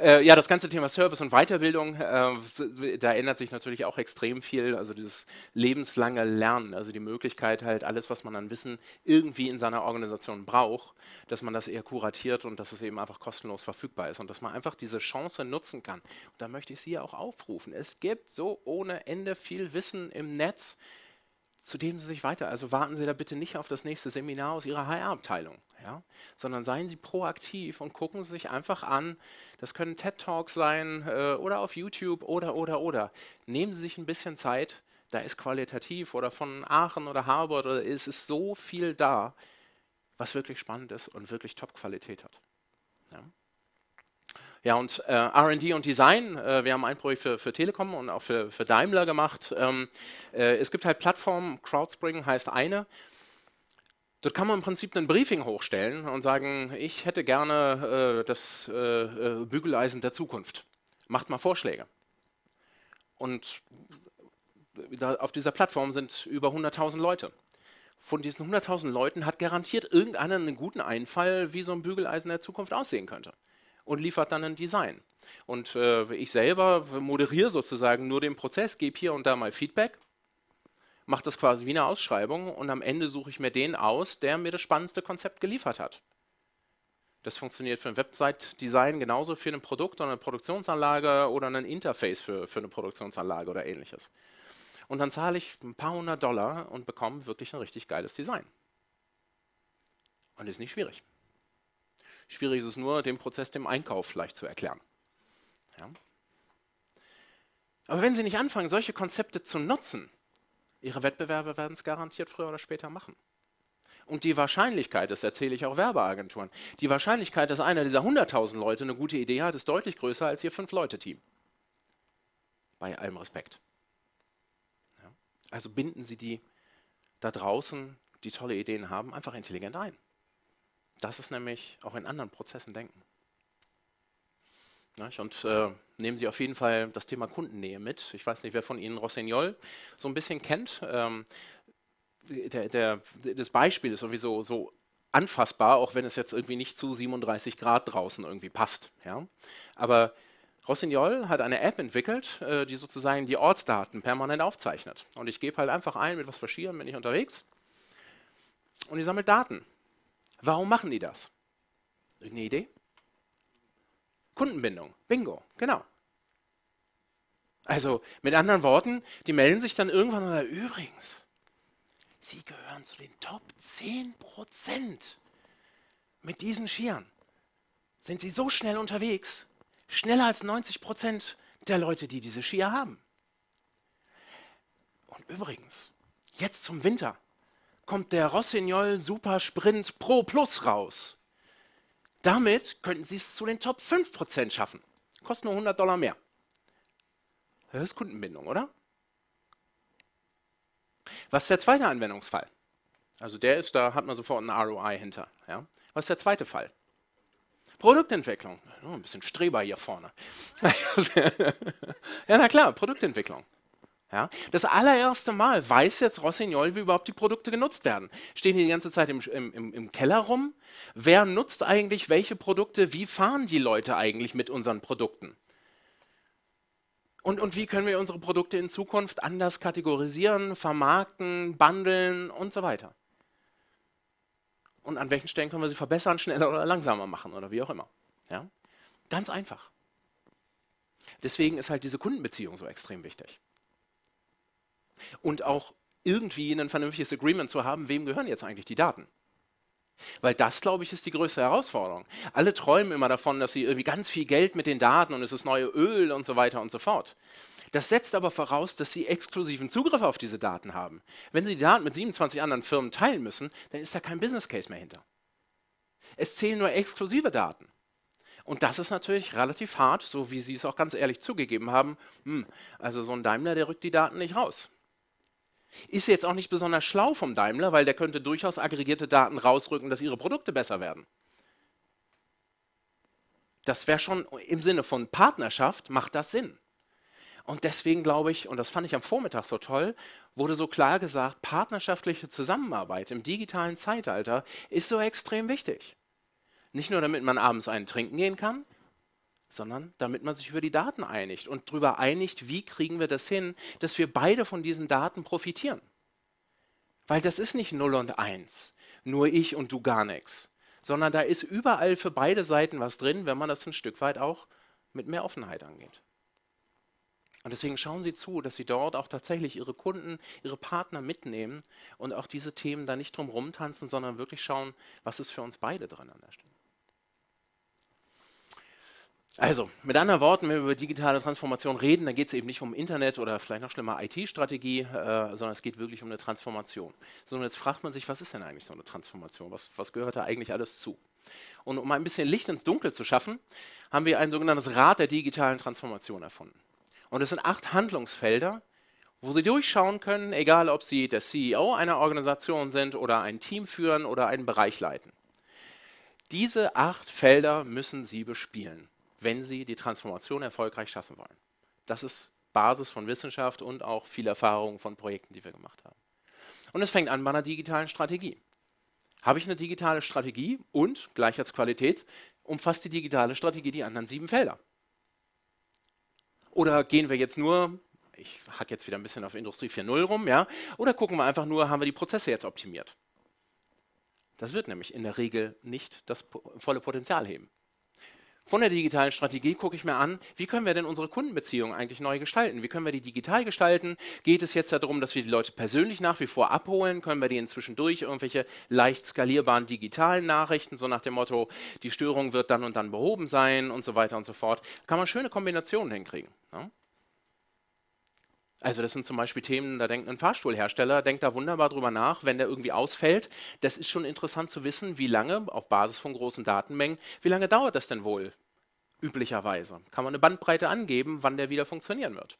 Äh, ja, das ganze Thema Service und Weiterbildung, äh, da ändert sich natürlich auch extrem viel. Also dieses lebenslange Lernen, also die Möglichkeit halt alles, was man an Wissen irgendwie in seiner Organisation braucht, dass man das eher kuratiert und dass es eben einfach kostenlos verfügbar ist und dass man einfach diese Chance nutzen kann. Und da möchte ich Sie ja auch aufrufen. Es gibt so ohne Ende viel Wissen im Netz zu dem Sie sich weiter. Also warten Sie da bitte nicht auf das nächste Seminar aus Ihrer HR-Abteilung, ja? sondern seien Sie proaktiv und gucken Sie sich einfach an. Das können TED-Talks sein äh, oder auf YouTube oder, oder, oder. Nehmen Sie sich ein bisschen Zeit. Da ist qualitativ oder von Aachen oder Harvard oder es ist so viel da, was wirklich spannend ist und wirklich Top-Qualität hat. Ja? Ja, und äh, RD und Design, äh, wir haben ein Projekt für, für Telekom und auch für, für Daimler gemacht. Ähm, äh, es gibt halt Plattformen, Crowdspring heißt eine. Dort kann man im Prinzip ein Briefing hochstellen und sagen, ich hätte gerne äh, das äh, äh, Bügeleisen der Zukunft. Macht mal Vorschläge. Und da, auf dieser Plattform sind über 100.000 Leute von diesen 100.000 Leuten hat garantiert irgendeiner einen guten Einfall, wie so ein Bügeleisen der Zukunft aussehen könnte und liefert dann ein Design. Und äh, ich selber moderiere sozusagen nur den Prozess, gebe hier und da mal Feedback, mache das quasi wie eine Ausschreibung und am Ende suche ich mir den aus, der mir das spannendste Konzept geliefert hat. Das funktioniert für ein Website-Design genauso für ein Produkt oder eine Produktionsanlage oder ein Interface für, für eine Produktionsanlage oder ähnliches. Und dann zahle ich ein paar hundert Dollar und bekomme wirklich ein richtig geiles Design. Und ist nicht schwierig. Schwierig ist es nur, den Prozess dem Einkauf vielleicht zu erklären. Ja. Aber wenn Sie nicht anfangen, solche Konzepte zu nutzen, Ihre Wettbewerber werden es garantiert früher oder später machen. Und die Wahrscheinlichkeit, das erzähle ich auch Werbeagenturen, die Wahrscheinlichkeit, dass einer dieser 100.000 Leute eine gute Idee hat, ist deutlich größer als Ihr Fünf-Leute-Team. Bei allem Respekt. Ja. Also binden Sie die da draußen, die tolle Ideen haben, einfach intelligent ein. Das ist nämlich auch in anderen Prozessen denken. Und äh, nehmen Sie auf jeden Fall das Thema Kundennähe mit. Ich weiß nicht, wer von Ihnen Rossignol so ein bisschen kennt. Ähm, der, der, das Beispiel ist sowieso so anfassbar, auch wenn es jetzt irgendwie nicht zu 37 Grad draußen irgendwie passt. Ja? Aber Rossignol hat eine App entwickelt, äh, die sozusagen die Ortsdaten permanent aufzeichnet. Und ich gebe halt einfach ein, mit was für Skiern bin ich unterwegs. Und die sammelt Daten. Warum machen die das? Irgendeine Idee? Kundenbindung. Bingo, genau. Also mit anderen Worten, die melden sich dann irgendwann oder übrigens, sie gehören zu den Top 10 Prozent mit diesen Skiern. Sind sie so schnell unterwegs, schneller als 90 Prozent der Leute, die diese Skier haben. Und übrigens, jetzt zum Winter kommt der Rossignol Super Sprint Pro Plus raus. Damit könnten Sie es zu den Top 5% schaffen. Kostet nur 100 Dollar mehr. Das ist Kundenbindung, oder? Was ist der zweite Anwendungsfall? Also der ist, da hat man sofort ein ROI hinter. Ja? Was ist der zweite Fall? Produktentwicklung. Oh, ein bisschen Streber hier vorne. ja, na klar, Produktentwicklung. Ja? Das allererste Mal weiß jetzt Rossignol, wie überhaupt die Produkte genutzt werden. Stehen die die ganze Zeit im, im, im Keller rum? Wer nutzt eigentlich welche Produkte? Wie fahren die Leute eigentlich mit unseren Produkten? Und, und, wie können wir unsere Produkte in Zukunft anders kategorisieren, vermarkten, bundeln und so weiter? Und an welchen Stellen können wir sie verbessern, schneller oder langsamer machen oder wie auch immer? Ja? Ganz einfach. Deswegen ist halt diese Kundenbeziehung so extrem wichtig und auch irgendwie ein vernünftiges Agreement zu haben, wem gehören jetzt eigentlich die Daten. Weil das, glaube ich, ist die größte Herausforderung. Alle träumen immer davon, dass sie irgendwie ganz viel Geld mit den Daten und es ist neue Öl und so weiter und so fort. Das setzt aber voraus, dass sie exklusiven Zugriff auf diese Daten haben. Wenn sie die Daten mit 27 anderen Firmen teilen müssen, dann ist da kein Business Case mehr hinter. Es zählen nur exklusive Daten. Und das ist natürlich relativ hart, so wie Sie es auch ganz ehrlich zugegeben haben. Hm, also so ein Daimler, der rückt die Daten nicht raus. Ist jetzt auch nicht besonders schlau vom Daimler, weil der könnte durchaus aggregierte Daten rausrücken, dass ihre Produkte besser werden. Das wäre schon im Sinne von Partnerschaft, macht das Sinn. Und deswegen glaube ich, und das fand ich am Vormittag so toll, wurde so klar gesagt, partnerschaftliche Zusammenarbeit im digitalen Zeitalter ist so extrem wichtig. Nicht nur, damit man abends einen trinken gehen kann, sondern damit man sich über die Daten einigt und darüber einigt, wie kriegen wir das hin, dass wir beide von diesen Daten profitieren. Weil das ist nicht 0 und 1, nur ich und du gar nichts, sondern da ist überall für beide Seiten was drin, wenn man das ein Stück weit auch mit mehr Offenheit angeht. Und deswegen schauen Sie zu, dass Sie dort auch tatsächlich Ihre Kunden, Ihre Partner mitnehmen und auch diese Themen da nicht drum rumtanzen, sondern wirklich schauen, was ist für uns beide dran an der Stelle. Also, mit anderen Worten, wenn wir über digitale Transformation reden, dann geht es eben nicht um Internet oder vielleicht noch schlimmer IT-Strategie, äh, sondern es geht wirklich um eine Transformation. Sondern jetzt fragt man sich, was ist denn eigentlich so eine Transformation? Was, was gehört da eigentlich alles zu? Und um ein bisschen Licht ins Dunkel zu schaffen, haben wir ein sogenanntes Rad der digitalen Transformation erfunden. Und es sind acht Handlungsfelder, wo Sie durchschauen können, egal ob Sie der CEO einer Organisation sind oder ein Team führen oder einen Bereich leiten. Diese acht Felder müssen Sie bespielen wenn sie die Transformation erfolgreich schaffen wollen. Das ist Basis von Wissenschaft und auch viel Erfahrung von Projekten, die wir gemacht haben. Und es fängt an bei einer digitalen Strategie. Habe ich eine digitale Strategie und gleich als Qualität umfasst die digitale Strategie die anderen sieben Felder? Oder gehen wir jetzt nur, ich hack jetzt wieder ein bisschen auf Industrie 4.0 rum, ja? Oder gucken wir einfach nur, haben wir die Prozesse jetzt optimiert? Das wird nämlich in der Regel nicht das volle Potenzial heben. Von der digitalen Strategie gucke ich mir an, wie können wir denn unsere Kundenbeziehungen eigentlich neu gestalten? Wie können wir die digital gestalten? Geht es jetzt darum, dass wir die Leute persönlich nach wie vor abholen? Können wir die inzwischen durch irgendwelche leicht skalierbaren digitalen Nachrichten, so nach dem Motto, die Störung wird dann und dann behoben sein und so weiter und so fort? Kann man schöne Kombinationen hinkriegen. Ja? Ne? Also das sind zum Beispiel Themen, da denkt ein Fahrstuhlhersteller, denkt da wunderbar drüber nach, wenn der irgendwie ausfällt. Das ist schon interessant zu wissen, wie lange, auf Basis von großen Datenmengen, wie lange dauert das denn wohl üblicherweise? Kann man eine Bandbreite angeben, wann der wieder funktionieren wird?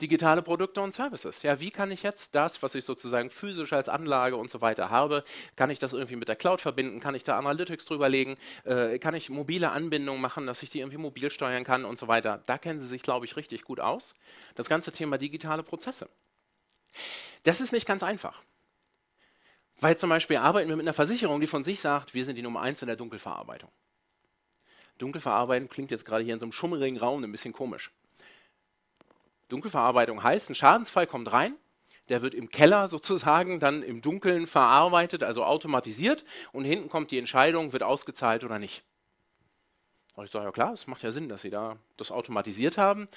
digitale Produkte und Services. Ja, wie kann ich jetzt das, was ich sozusagen physisch als Anlage und so weiter habe, kann ich das irgendwie mit der Cloud verbinden? Kann ich da Analytics drüber legen? Äh, kann ich mobile Anbindungen machen, dass ich die irgendwie mobil steuern kann und so weiter? Da kennen Sie sich, glaube ich, richtig gut aus. Das ganze Thema digitale Prozesse. Das ist nicht ganz einfach. Weil zum Beispiel arbeiten wir mit einer Versicherung, die von sich sagt, wir sind die Nummer eins in der Dunkelverarbeitung. Dunkelverarbeitung klingt jetzt gerade hier in so einem schummerigen Raum ein bisschen komisch. Dunkelverarbeitung heißt, ein Schadensfall kommt rein, der wird im Keller sozusagen dann im Dunkeln verarbeitet, also automatisiert und hinten kommt die Entscheidung, wird ausgezahlt oder nicht. Und ich sage, ja klar, es macht ja Sinn, dass Sie da das automatisiert haben.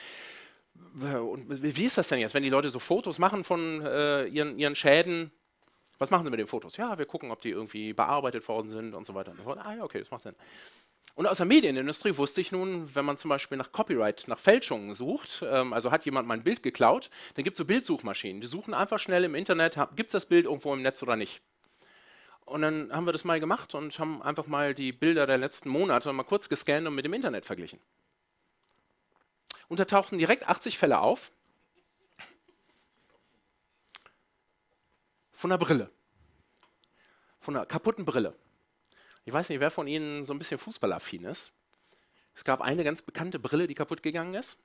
Und wie ist das denn jetzt, wenn die Leute so Fotos machen von äh, ihren, ihren Schäden? Was machen sie mit den Fotos? Ja, wir gucken, ob die irgendwie bearbeitet worden sind und so weiter und so fort. Ah ja, okay, das macht Sinn. Und aus der Medienindustrie wusste ich nun, wenn man zum Beispiel nach Copyright, nach Fälschungen sucht, ähm, also hat jemand mein Bild geklaut, dann gibt es so Bildsuchmaschinen. Die suchen einfach schnell im Internet, gibt es das Bild irgendwo im Netz oder nicht. Und dann haben wir das mal gemacht und haben einfach mal die Bilder der letzten Monate mal kurz gescannt und mit dem Internet verglichen. Und da tauchten direkt 80 Fälle auf von einer Brille, von einer kaputten Brille. Ich weiß nicht, wer von Ihnen so ein bisschen fußballaffin ist. Es gab eine ganz bekannte Brille, die kaputt gegangen ist.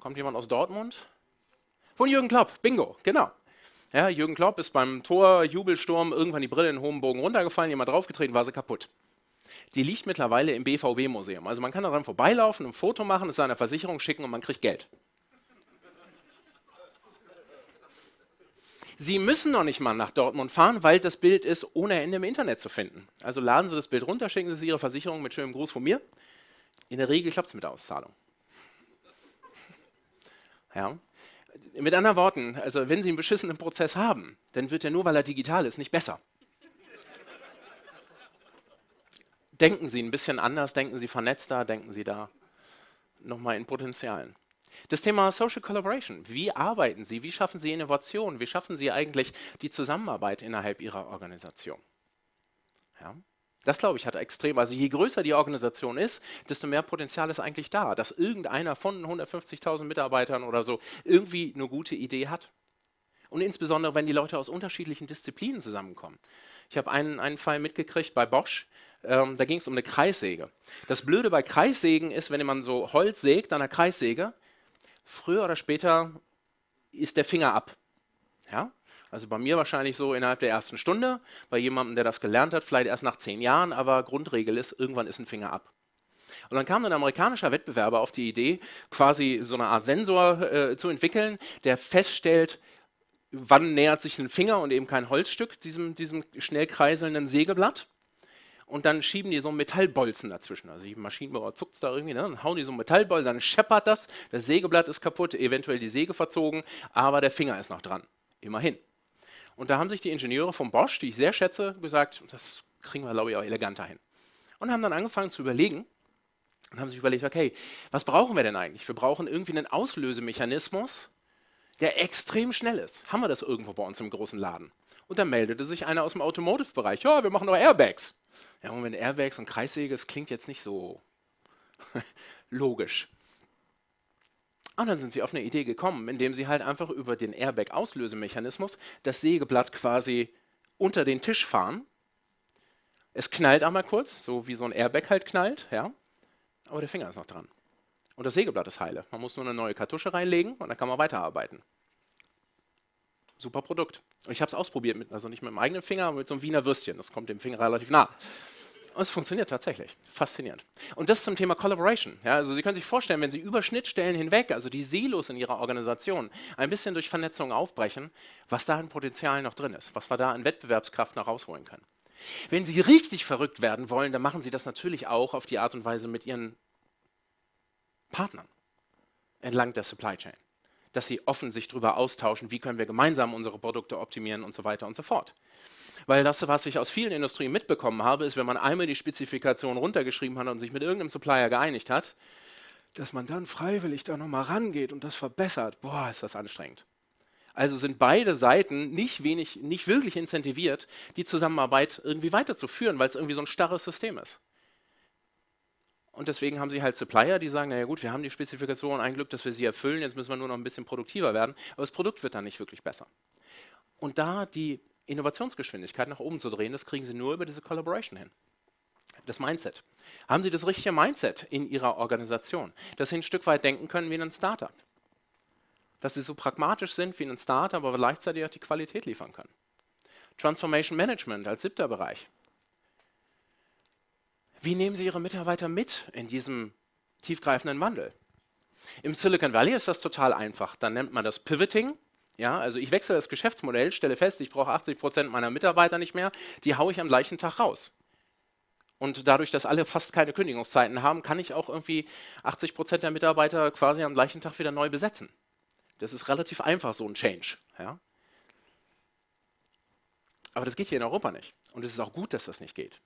Kommt jemand aus Dortmund? Von Jürgen Klopp, bingo, genau. Ja, Jürgen Klopp ist beim Tor, Jubelsturm, irgendwann die Brille in hohem Bogen runtergefallen, jemand draufgetreten, war sie kaputt. Die liegt mittlerweile im BVB-Museum. Also man kann daran vorbeilaufen, ein Foto machen, es seiner Versicherung schicken und man kriegt Geld. Sie müssen noch nicht mal nach Dortmund fahren, weil das Bild ist ohne Ende im Internet zu finden. Also laden Sie das Bild runter, schicken Sie es Ihre Versicherung mit schönem Gruß von mir. In der Regel klappt es mit der Auszahlung. Ja. Mit anderen Worten, also wenn Sie einen beschissenen Prozess haben, dann wird er nur, weil er digital ist, nicht besser. denken Sie ein bisschen anders, denken Sie vernetzter, denken Sie da nochmal in Potenzialen. Das Thema Social Collaboration. Wie arbeiten Sie? Wie schaffen Sie Innovation? Wie schaffen Sie eigentlich die Zusammenarbeit innerhalb Ihrer Organisation? Ja. Das, glaube ich, hat extrem, also je größer die Organisation ist, desto mehr Potenzial ist eigentlich da, dass irgendeiner von 150.000 Mitarbeitern oder so irgendwie eine gute Idee hat. Und insbesondere, wenn die Leute aus unterschiedlichen Disziplinen zusammenkommen. Ich habe einen, einen Fall mitgekriegt bei Bosch, ähm, da ging es um eine Kreissäge. Das Blöde bei Kreissägen ist, wenn man so Holz sägt an einer Kreissäge, früher oder später ist der Finger ab. Ja? Also bei mir wahrscheinlich so innerhalb der ersten Stunde, bei jemandem, der das gelernt hat, vielleicht erst nach zehn Jahren, aber Grundregel ist, irgendwann ist ein Finger ab. Und dann kam ein amerikanischer Wettbewerber auf die Idee, quasi so eine Art Sensor äh, zu entwickeln, der feststellt, wann nähert sich ein Finger und eben kein Holzstück diesem, diesem schnell kreiselnden Sägeblatt und dann schieben die so einen Metallbolzen dazwischen. Also die Maschinenbauer zuckt da irgendwie, ne? dann hauen die so einen Metallbolzen, dann scheppert das, das Sägeblatt ist kaputt, eventuell die Säge verzogen, aber der Finger ist noch dran. Immerhin. Und da haben sich die Ingenieure vom Bosch, die ich sehr schätze, gesagt, das kriegen wir, glaube ich, auch eleganter hin. Und haben dann angefangen zu überlegen und haben sich überlegt, okay, was brauchen wir denn eigentlich? Wir brauchen irgendwie einen Auslösemechanismus, der extrem schnell ist. Haben wir das irgendwo bei uns im großen Laden? Und da meldete sich einer aus dem Automotive-Bereich. Ja, wir machen doch Airbags. Ja, und wenn Airbags und Kreissäge, das klingt jetzt nicht so logisch. Und dann sind sie auf eine Idee gekommen, indem sie halt einfach über den Airbag-Auslösemechanismus das Sägeblatt quasi unter den Tisch fahren. Es knallt einmal kurz, so wie so ein Airbag halt knallt, ja. Aber der Finger ist noch dran. Und das Sägeblatt ist heile. Man muss nur eine neue Kartusche reinlegen und dann kann man weiterarbeiten. Super Produkt. Und ich habe es ausprobiert, mit, also nicht mit meinem eigenen Finger, aber mit so einem Wiener Würstchen. Das kommt dem Finger relativ nah. Und es funktioniert tatsächlich. Faszinierend. Und das zum Thema Collaboration. Ja, also Sie können sich vorstellen, wenn Sie über Schnittstellen hinweg, also die Silos in Ihrer Organisation, ein bisschen durch Vernetzung aufbrechen, was da an Potenzial noch drin ist, was wir da an Wettbewerbskraft noch rausholen können. Wenn Sie richtig verrückt werden wollen, dann machen Sie das natürlich auch auf die Art und Weise mit Ihren Partnern entlang der Supply Chain dass sie offen sich darüber austauschen, wie können wir gemeinsam unsere Produkte optimieren und so weiter und so fort. Weil das, was ich aus vielen Industrien mitbekommen habe, ist, wenn man einmal die Spezifikation runtergeschrieben hat und sich mit irgendeinem Supplier geeinigt hat, dass man dann freiwillig da nochmal rangeht und das verbessert. Boah, ist das anstrengend. Also sind beide Seiten nicht, wenig, nicht wirklich incentiviert, die Zusammenarbeit irgendwie weiterzuführen, weil es irgendwie so ein starres System ist. Und deswegen haben sie halt Supplier, die sagen, naja gut, wir haben die Spezifikation, ein Glück, dass wir sie erfüllen, jetzt müssen wir nur noch ein bisschen produktiver werden, aber das Produkt wird dann nicht wirklich besser. Und da die Innovationsgeschwindigkeit nach oben zu drehen, das kriegen sie nur über diese Collaboration hin. Das Mindset. Haben Sie das richtige Mindset in Ihrer Organisation, dass Sie ein Stück weit denken können wie ein Startup? Dass Sie so pragmatisch sind wie ein Startup, aber gleichzeitig auch die Qualität liefern können. Transformation Management als siebter Bereich. Wie nehmen Sie Ihre Mitarbeiter mit in diesem tiefgreifenden Wandel? Im Silicon Valley ist das total einfach. Dann nennt man das Pivoting. Ja, also ich wechsle das Geschäftsmodell, stelle fest, ich brauche 80 Prozent meiner Mitarbeiter nicht mehr, die haue ich am gleichen Tag raus. Und dadurch, dass alle fast keine Kündigungszeiten haben, kann ich auch irgendwie 80 Prozent der Mitarbeiter quasi am gleichen Tag wieder neu besetzen. Das ist relativ einfach, so ein Change. Ja? Aber das geht hier in Europa nicht. Und es ist auch gut, dass das nicht geht.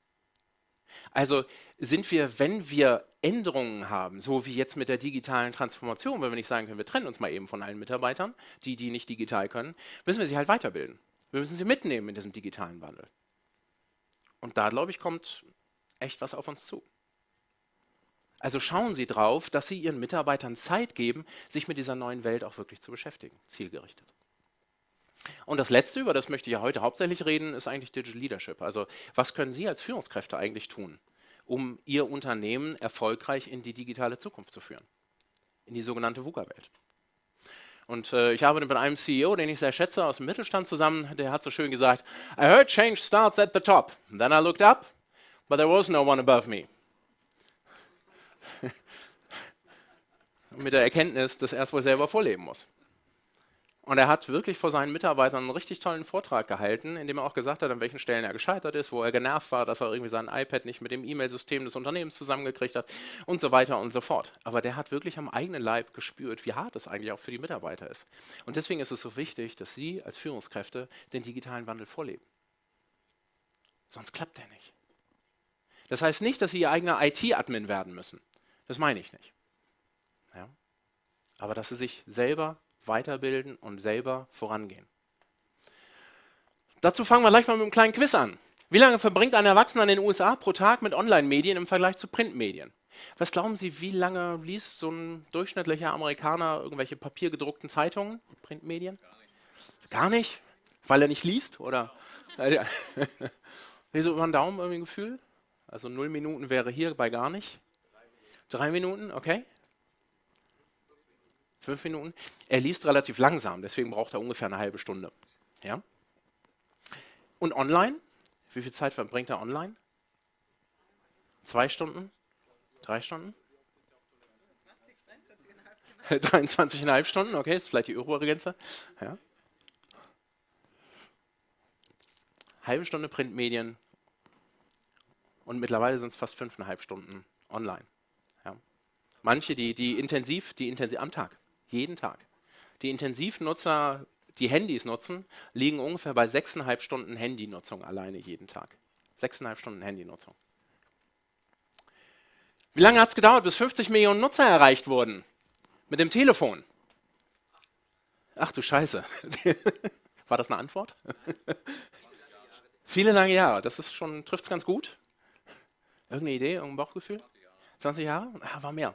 Also sind wir, wenn wir Änderungen haben, so wie jetzt mit der digitalen Transformation, wenn wir nicht sagen können, wir trennen uns mal eben von allen Mitarbeitern, die, die nicht digital können, müssen wir sie halt weiterbilden. Wir müssen sie mitnehmen in diesem digitalen Wandel. Und da, glaube ich, kommt echt was auf uns zu. Also schauen Sie drauf, dass Sie Ihren Mitarbeitern Zeit geben, sich mit dieser neuen Welt auch wirklich zu beschäftigen, zielgerichtet. Und das Letzte, über das möchte ich ja heute hauptsächlich reden, ist eigentlich Digital Leadership. Also was können Sie als Führungskräfte eigentlich tun, um Ihr Unternehmen erfolgreich in die digitale Zukunft zu führen? In die sogenannte VUCA-Welt. Und äh, ich arbeite mit einem CEO, den ich sehr schätze, aus dem Mittelstand zusammen. Der hat so schön gesagt, I heard change starts at the top. Then I looked up, but there was no one above me. mit der Erkenntnis, dass er es wohl selber vorleben muss. Und er hat wirklich vor seinen Mitarbeitern einen richtig tollen Vortrag gehalten, in dem er auch gesagt hat, an welchen Stellen er gescheitert ist, wo er genervt war, dass er irgendwie sein iPad nicht mit dem E-Mail-System des Unternehmens zusammengekriegt hat und so weiter und so fort. Aber der hat wirklich am eigenen Leib gespürt, wie hart es eigentlich auch für die Mitarbeiter ist. Und deswegen ist es so wichtig, dass Sie als Führungskräfte den digitalen Wandel vorleben. Sonst klappt der nicht. Das heißt nicht, dass Sie Ihr eigener IT-Admin werden müssen. Das meine ich nicht. Ja? Aber dass Sie sich selber weiterbilden und selber vorangehen. Dazu fangen wir gleich mal mit einem kleinen Quiz an. Wie lange verbringt ein Erwachsener in den USA pro Tag mit Online-Medien im Vergleich zu Printmedien? Was glauben Sie, wie lange liest so ein durchschnittlicher Amerikaner irgendwelche papiergedruckten Zeitungen, Printmedien? Gar nicht. Gar nicht? Weil er nicht liest? Oder? so über den Daumen irgendwie ein Gefühl? Also null Minuten wäre hier bei gar nicht. Drei Minuten, okay fünf Minuten. Er liest relativ langsam, deswegen braucht er ungefähr eine halbe Stunde. Ja? Und online? Wie viel Zeit verbringt er online? Zwei Stunden? Drei Stunden? 23,5 Stunden, okay, ist vielleicht die obere Grenze. Ja. Halbe Stunde Printmedien und mittlerweile sind es fast fünfeinhalb Stunden online. Ja. Manche, die, die intensiv, die intensiv am Tag. Jeden Tag. Die Intensivnutzer, die Handys nutzen, liegen ungefähr bei 6,5 Stunden Handynutzung alleine jeden Tag. 6,5 Stunden Handynutzung. Wie lange hat es gedauert, bis 50 Millionen Nutzer erreicht wurden? Mit dem Telefon. Ach du Scheiße. War das eine Antwort? Viele lange Jahre. Das ist schon, trifft es ganz gut. Irgendeine Idee, irgendein Bauchgefühl? 20 Jahre? 20 Jahre? Ah, war mehr.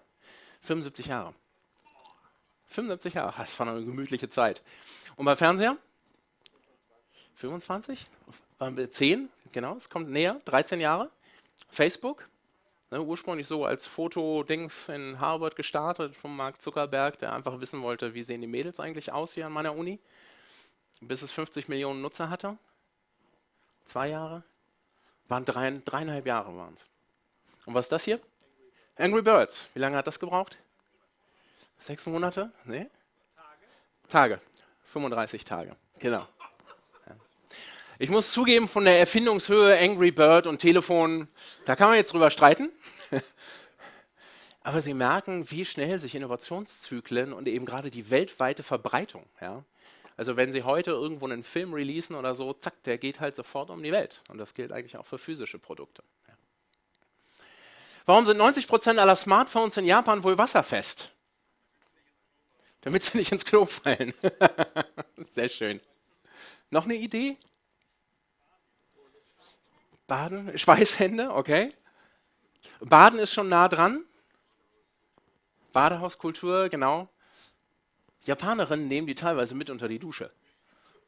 75 Jahre. 75 Jahre, das war eine gemütliche Zeit. Und beim Fernseher? 25? 10, genau, es kommt näher, 13 Jahre. Facebook, ne, ursprünglich so als Fotodings in Harvard gestartet von Mark Zuckerberg, der einfach wissen wollte, wie sehen die Mädels eigentlich aus hier an meiner Uni, bis es 50 Millionen Nutzer hatte. Zwei Jahre, waren drein, dreieinhalb Jahre waren es. Und was ist das hier? Angry Birds. Wie lange hat das gebraucht? Sechs Monate? Nee? Tage. Tage. 35 Tage, genau. Ich muss zugeben, von der Erfindungshöhe Angry Bird und Telefon, da kann man jetzt drüber streiten. Aber Sie merken, wie schnell sich Innovationszyklen und eben gerade die weltweite Verbreitung, ja, also wenn Sie heute irgendwo einen Film releasen oder so, zack, der geht halt sofort um die Welt. Und das gilt eigentlich auch für physische Produkte. Warum sind 90% Prozent aller Smartphones in Japan wohl wasserfest? damit sie nicht ins Klo fallen. Sehr schön. Noch eine Idee? Baden, Schweißhände, okay. Baden ist schon nah dran. Badehauskultur, genau. Japanerinnen nehmen die teilweise mit unter die Dusche.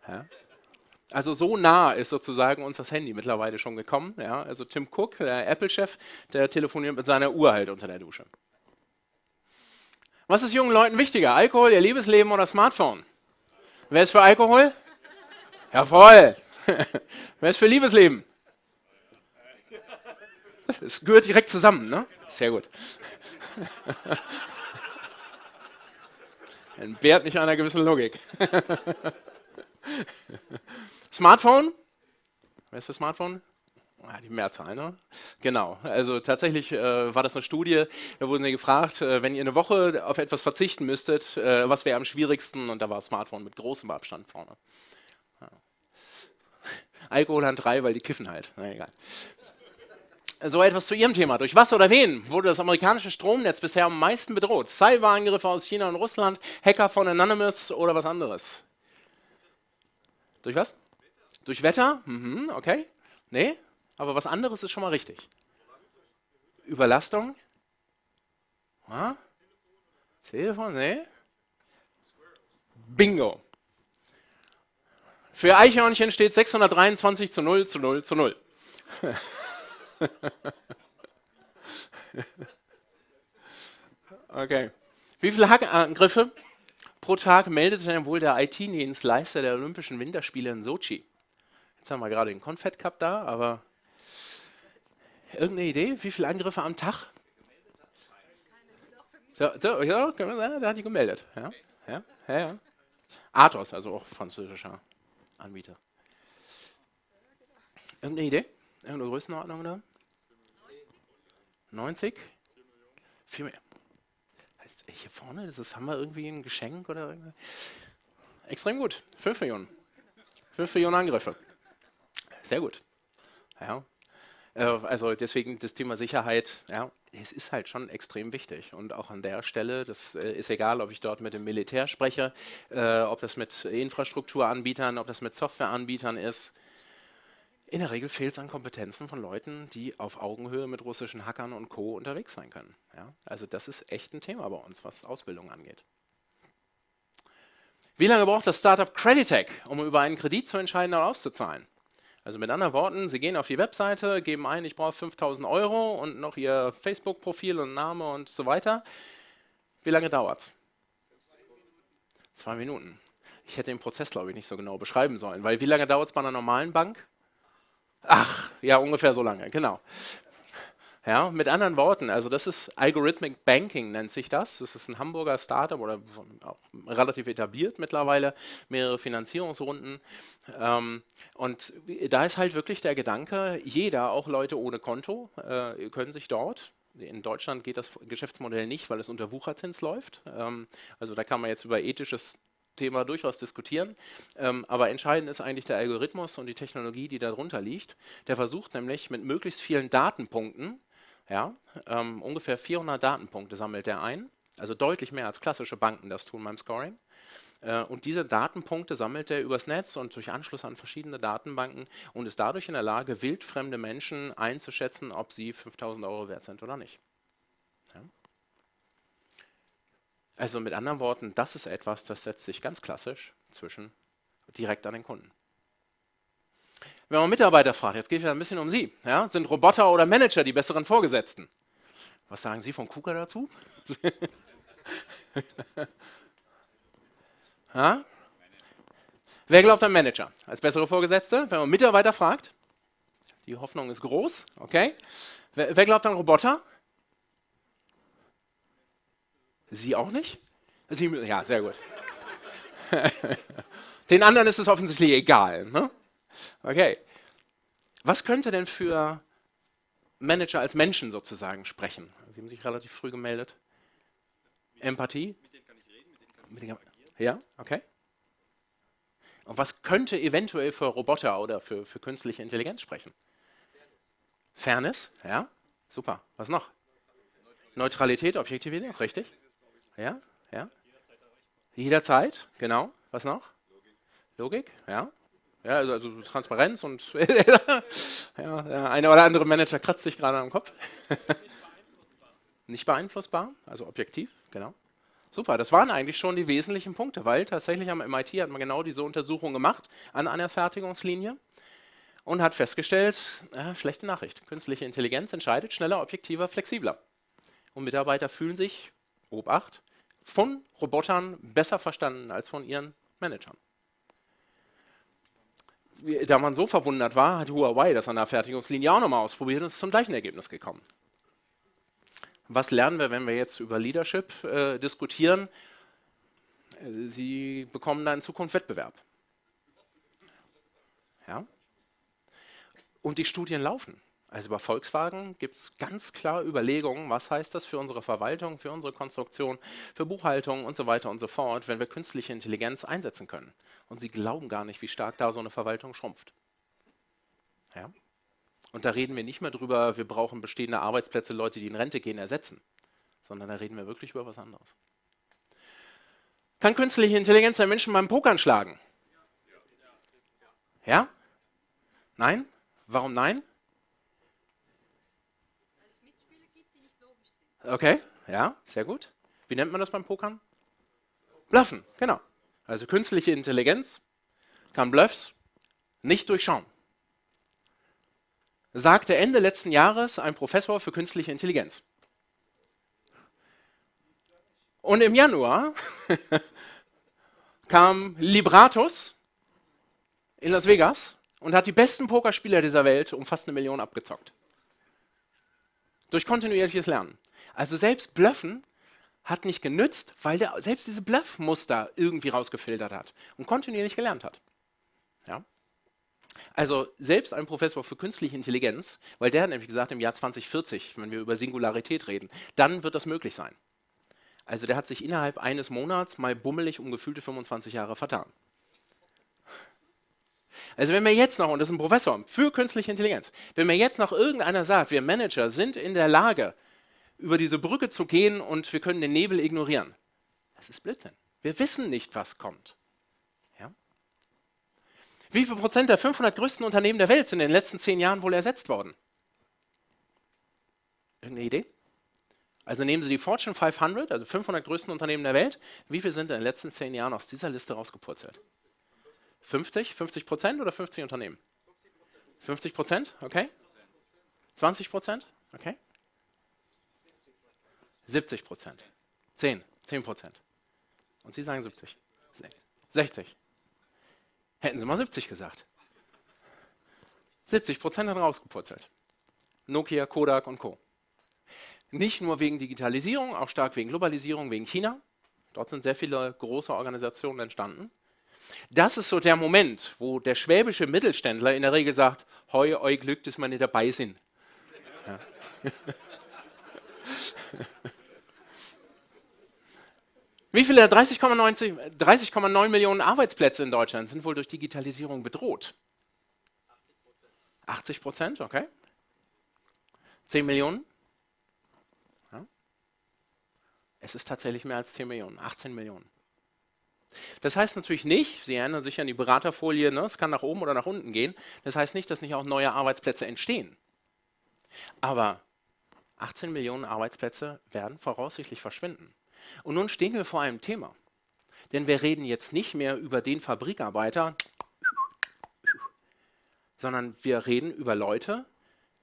Ja. Also so nah ist sozusagen uns das Handy mittlerweile schon gekommen. Ja. Also Tim Cook, der Apple-Chef, der telefoniert mit seiner Uhr halt unter der Dusche. Was ist jungen Leuten wichtiger? Alkohol, ihr Liebesleben oder Smartphone? Wer ist für Alkohol? Jawohl. Wer ist für Liebesleben? Es gehört direkt zusammen, ne? Sehr gut. Entbehrt nicht einer gewissen Logik. Smartphone? Wer ist für Smartphone? Ah, die Mehrzahl, ne? Genau. Also tatsächlich äh, war das eine Studie, da wurden sie gefragt, äh, wenn ihr eine Woche auf etwas verzichten müsstet, äh, was wäre am schwierigsten? Und da war Smartphone mit großem Abstand vorne. Ja. Alkohol an drei, weil die kiffen halt. Na egal. So etwas zu Ihrem Thema. Durch was oder wen wurde das amerikanische Stromnetz bisher am meisten bedroht? Cyberangriffe aus China und Russland, Hacker von Anonymous oder was anderes? Durch was? Wetter. Durch Wetter? Mhm, okay. Nee? Aber was anderes ist schon mal richtig. Überlastung? Ja? Telefon, ne? Bingo. Für Eichhörnchen steht 623 zu 0 zu 0 zu 0. okay. Wie viele Hackangriffe pro Tag meldete denn wohl der IT-Dienstleister der Olympischen Winterspiele in Sochi? Jetzt haben wir gerade den Confed Cup da, aber Irgendeine Idee? Wie viele Angriffe am Tag? So, so, ja, da hat die gemeldet. Ja, ja, ja, ja. Athos, also auch französischer Anbieter. Irgendeine Idee? Irgendeine Größenordnung da? 90? Viel mehr. Hier vorne, das ist, haben wir irgendwie ein Geschenk oder irgendwas? Extrem gut. 5 Millionen. 5 Millionen Angriffe. Sehr gut. Ja, äh, also deswegen das Thema Sicherheit, ja, es ist halt schon extrem wichtig. Und auch an der Stelle, das äh, ist egal, ob ich dort mit dem Militär spreche, äh, ob das mit Infrastrukturanbietern, ob das mit Softwareanbietern ist. In der Regel fehlt es an Kompetenzen von Leuten, die auf Augenhöhe mit russischen Hackern und Co. unterwegs sein können. Ja? Also das ist echt ein Thema bei uns, was Ausbildung angeht. Wie lange braucht das Startup Creditec, um über einen Kredit zu entscheiden oder auszuzahlen? Also mit anderen Worten, Sie gehen auf die Webseite, geben ein, ich brauche 5000 Euro und noch Ihr Facebook-Profil und Name und so weiter. Wie lange dauert es? Zwei Minuten. Ich hätte den Prozess, glaube ich, nicht so genau beschreiben sollen, weil wie lange dauert es bei einer normalen Bank? Ach, ja, ungefähr so lange, genau. Ja, mit anderen Worten, also das ist Algorithmic Banking nennt sich das. Das ist ein Hamburger Startup oder auch relativ etabliert mittlerweile, mehrere Finanzierungsrunden. Ähm, und da ist halt wirklich der Gedanke, jeder, auch Leute ohne Konto, äh, können sich dort in Deutschland geht das Geschäftsmodell nicht, weil es unter Wucherzins läuft. Ähm, also da kann man jetzt über ethisches Thema durchaus diskutieren. Ähm, aber entscheidend ist eigentlich der Algorithmus und die Technologie, die darunter liegt. Der versucht nämlich mit möglichst vielen Datenpunkten ja? Ähm, ungefähr 400 Datenpunkte sammelt er ein, also deutlich mehr als klassische Banken das tun beim Scoring. Äh, und diese Datenpunkte sammelt er übers Netz und durch Anschluss an verschiedene Datenbanken und ist dadurch in der Lage, wildfremde Menschen einzuschätzen, ob sie 5000 Euro wert sind oder nicht. Ja? Also mit anderen Worten, das ist etwas, das setzt sich ganz klassisch zwischen direkt an den Kunden. Wenn man Mitarbeiter fragt, jetzt geht es ja ein bisschen um Sie, ja? sind Roboter oder Manager die besseren Vorgesetzten? Was sagen Sie von KUKA dazu? ja? Wer glaubt an Manager als bessere Vorgesetzte? Wenn man Mitarbeiter fragt, die Hoffnung ist groß, okay. Wer, wer glaubt an Roboter? Sie auch nicht? Sie, ja, sehr gut. Den anderen ist es offensichtlich egal. Ne? Okay. Was könnte denn für Manager als Menschen sozusagen sprechen? Sie haben sich relativ früh gemeldet. Mit Empathie? Mit denen kann ich reden, mit denen kann ich mit denen, Ja, okay. Und was könnte eventuell für Roboter oder für, für künstliche Intelligenz sprechen? Fairness. Fairness, ja, super. Was noch? Neutralität, Neutralität Objektivität, richtig? Ja, ja. Jederzeit, genau. Was noch? Logik, Logik ja. Ja, also, also Transparenz und ja, der eine oder andere Manager kratzt sich gerade am Kopf. Nicht beeinflussbar, also objektiv, genau. Super, das waren eigentlich schon die wesentlichen Punkte, weil tatsächlich am MIT hat man genau diese Untersuchung gemacht an einer Fertigungslinie und hat festgestellt, äh, schlechte Nachricht, künstliche Intelligenz entscheidet schneller, objektiver, flexibler. Und Mitarbeiter fühlen sich, Obacht, von Robotern besser verstanden als von ihren Managern da man so verwundert war, hat Huawei das an der Fertigungslinie auch nochmal ausprobiert und ist zum gleichen Ergebnis gekommen. Was lernen wir, wenn wir jetzt über Leadership äh, diskutieren? Sie bekommen da in Zukunft Wettbewerb. Ja? Und die Studien laufen. Also bei Volkswagen gibt es ganz klar Überlegungen, was heißt das für unsere Verwaltung, für unsere Konstruktion, für Buchhaltung und so weiter und so fort, wenn wir künstliche Intelligenz einsetzen können. Und sie glauben gar nicht, wie stark da so eine Verwaltung schrumpft. Ja? Und da reden wir nicht mehr drüber, wir brauchen bestehende Arbeitsplätze, Leute, die in Rente gehen, ersetzen, sondern da reden wir wirklich über was anderes. Kann künstliche Intelligenz der Menschen beim Pokern schlagen? Ja? Nein? Warum nein? gibt, die nicht logisch sind. Okay, ja, sehr gut. Wie nennt man das beim Pokern? Bluffen, genau. Also künstliche Intelligenz kann Bluffs nicht durchschauen. Sagte Ende letzten Jahres ein Professor für künstliche Intelligenz. Und im Januar kam Libratus in Las Vegas und hat die besten Pokerspieler dieser Welt um fast eine Million abgezockt. Durch kontinuierliches Lernen. Also selbst Blöffen hat nicht genützt, weil der selbst diese Bluffmuster irgendwie rausgefiltert hat und kontinuierlich gelernt hat. Ja? Also selbst ein Professor für künstliche Intelligenz, weil der hat nämlich gesagt, im Jahr 2040, wenn wir über Singularität reden, dann wird das möglich sein. Also der hat sich innerhalb eines Monats mal bummelig um gefühlte 25 Jahre vertan. Also wenn mir jetzt noch, und das ist ein Professor für künstliche Intelligenz, wenn mir jetzt noch irgendeiner sagt, wir Manager sind in der Lage, über diese Brücke zu gehen und wir können den Nebel ignorieren, das ist Blödsinn. Wir wissen nicht, was kommt. Ja? Wie viel Prozent der 500 größten Unternehmen der Welt sind in den letzten zehn Jahren wohl ersetzt worden? Irgendeine Idee? Also nehmen Sie die Fortune 500, also 500 größten Unternehmen der Welt. Wie viele sind in den letzten zehn Jahren aus dieser Liste rausgepurzelt? 50? 50 Prozent oder 50 Unternehmen? 50 Prozent, okay. 20 Prozent, okay. 70 Prozent. 10, 10 Prozent. Und Sie sagen 70. 60. Hätten Sie mal 70 gesagt. 70 Prozent hat rausgepurzelt. Nokia, Kodak und Co. Nicht nur wegen Digitalisierung, auch stark wegen Globalisierung, wegen China. Dort sind sehr viele große Organisationen entstanden. Das ist so der Moment, wo der schwäbische Mittelständler in der Regel sagt, heu, eu Glück, dass wir nicht dabei sind. Ja. Wie viele 30,9 30 Millionen Arbeitsplätze in Deutschland sind wohl durch Digitalisierung bedroht? 80 Prozent, okay. 10 Millionen? Ja. Es ist tatsächlich mehr als 10 Millionen, 18 Millionen. Das heißt natürlich nicht, Sie erinnern sich an die Beraterfolie, ne, es kann nach oben oder nach unten gehen. Das heißt nicht, dass nicht auch neue Arbeitsplätze entstehen. Aber 18 Millionen Arbeitsplätze werden voraussichtlich verschwinden. Und nun stehen wir vor einem Thema. Denn wir reden jetzt nicht mehr über den Fabrikarbeiter, sondern wir reden über Leute,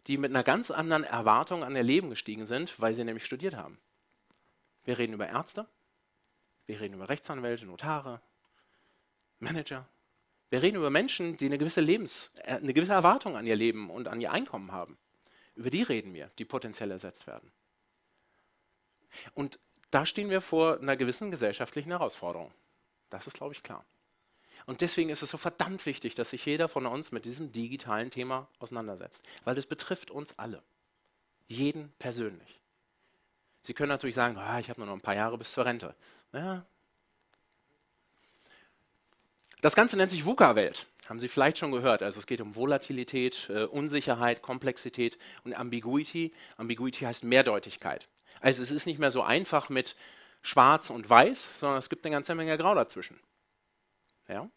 die mit einer ganz anderen Erwartung an ihr Leben gestiegen sind, weil sie nämlich studiert haben. Wir reden über Ärzte, wir reden über Rechtsanwälte, Notare, Manager. Wir reden über Menschen, die eine gewisse, Lebens, äh, eine gewisse Erwartung an ihr Leben und an ihr Einkommen haben. Über die reden wir, die potenziell ersetzt werden. Und da stehen wir vor einer gewissen gesellschaftlichen Herausforderung. Das ist, glaube ich, klar. Und deswegen ist es so verdammt wichtig, dass sich jeder von uns mit diesem digitalen Thema auseinandersetzt, weil es betrifft uns alle, jeden persönlich. Sie können natürlich sagen, ah, ich habe nur noch ein paar Jahre bis zur Rente. Ja. Das Ganze nennt sich VUCA-Welt. Haben Sie vielleicht schon gehört. Also es geht um Volatilität, äh, Unsicherheit, Komplexität und Ambiguity. Ambiguity heißt Mehrdeutigkeit. Also es ist nicht mehr so einfach mit Schwarz und Weiß, sondern es gibt eine ganze Menge Grau dazwischen. Ja?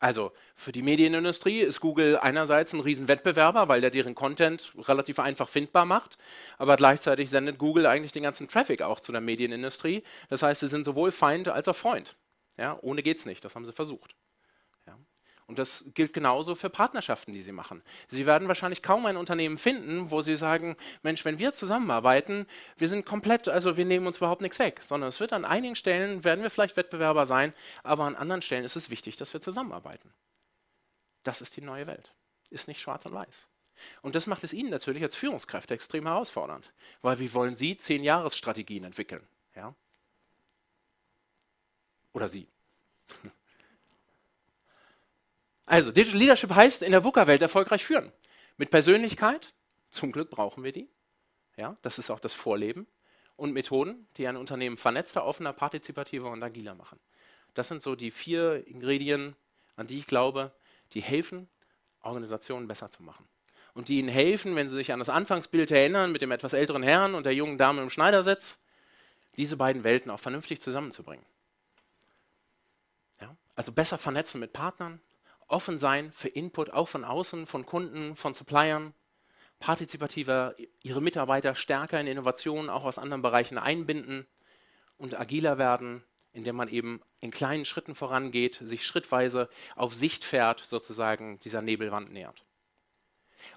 Also für die Medienindustrie ist Google einerseits ein Riesenwettbewerber, weil der deren Content relativ einfach findbar macht, aber gleichzeitig sendet Google eigentlich den ganzen Traffic auch zu der Medienindustrie. Das heißt, sie sind sowohl Feind als auch Freund. Ja, ohne geht's nicht, das haben sie versucht. Und das gilt genauso für Partnerschaften, die Sie machen. Sie werden wahrscheinlich kaum ein Unternehmen finden, wo Sie sagen, Mensch, wenn wir zusammenarbeiten, wir sind komplett, also wir nehmen uns überhaupt nichts weg, sondern es wird an einigen Stellen, werden wir vielleicht Wettbewerber sein, aber an anderen Stellen ist es wichtig, dass wir zusammenarbeiten. Das ist die neue Welt. Ist nicht schwarz und weiß. Und das macht es Ihnen natürlich als Führungskräfte extrem herausfordernd, weil wie wollen Sie zehn Jahresstrategien entwickeln? Ja? Oder Sie? Also, Digital Leadership heißt in der VUCA-Welt erfolgreich führen. Mit Persönlichkeit, zum Glück brauchen wir die. Ja, das ist auch das Vorleben. Und Methoden, die ein Unternehmen vernetzter, offener, partizipativer und agiler machen. Das sind so die vier Ingredienten, an die ich glaube, die helfen, Organisationen besser zu machen. Und die ihnen helfen, wenn sie sich an das Anfangsbild erinnern, mit dem etwas älteren Herrn und der jungen Dame im Schneidersitz, diese beiden Welten auch vernünftig zusammenzubringen. Ja? Also besser vernetzen mit Partnern, offen sein für Input, auch von außen, von Kunden, von Suppliern, partizipativer ihre Mitarbeiter stärker in Innovationen auch aus anderen Bereichen einbinden und agiler werden, indem man eben in kleinen Schritten vorangeht, sich schrittweise auf Sicht fährt, sozusagen dieser Nebelwand nähert.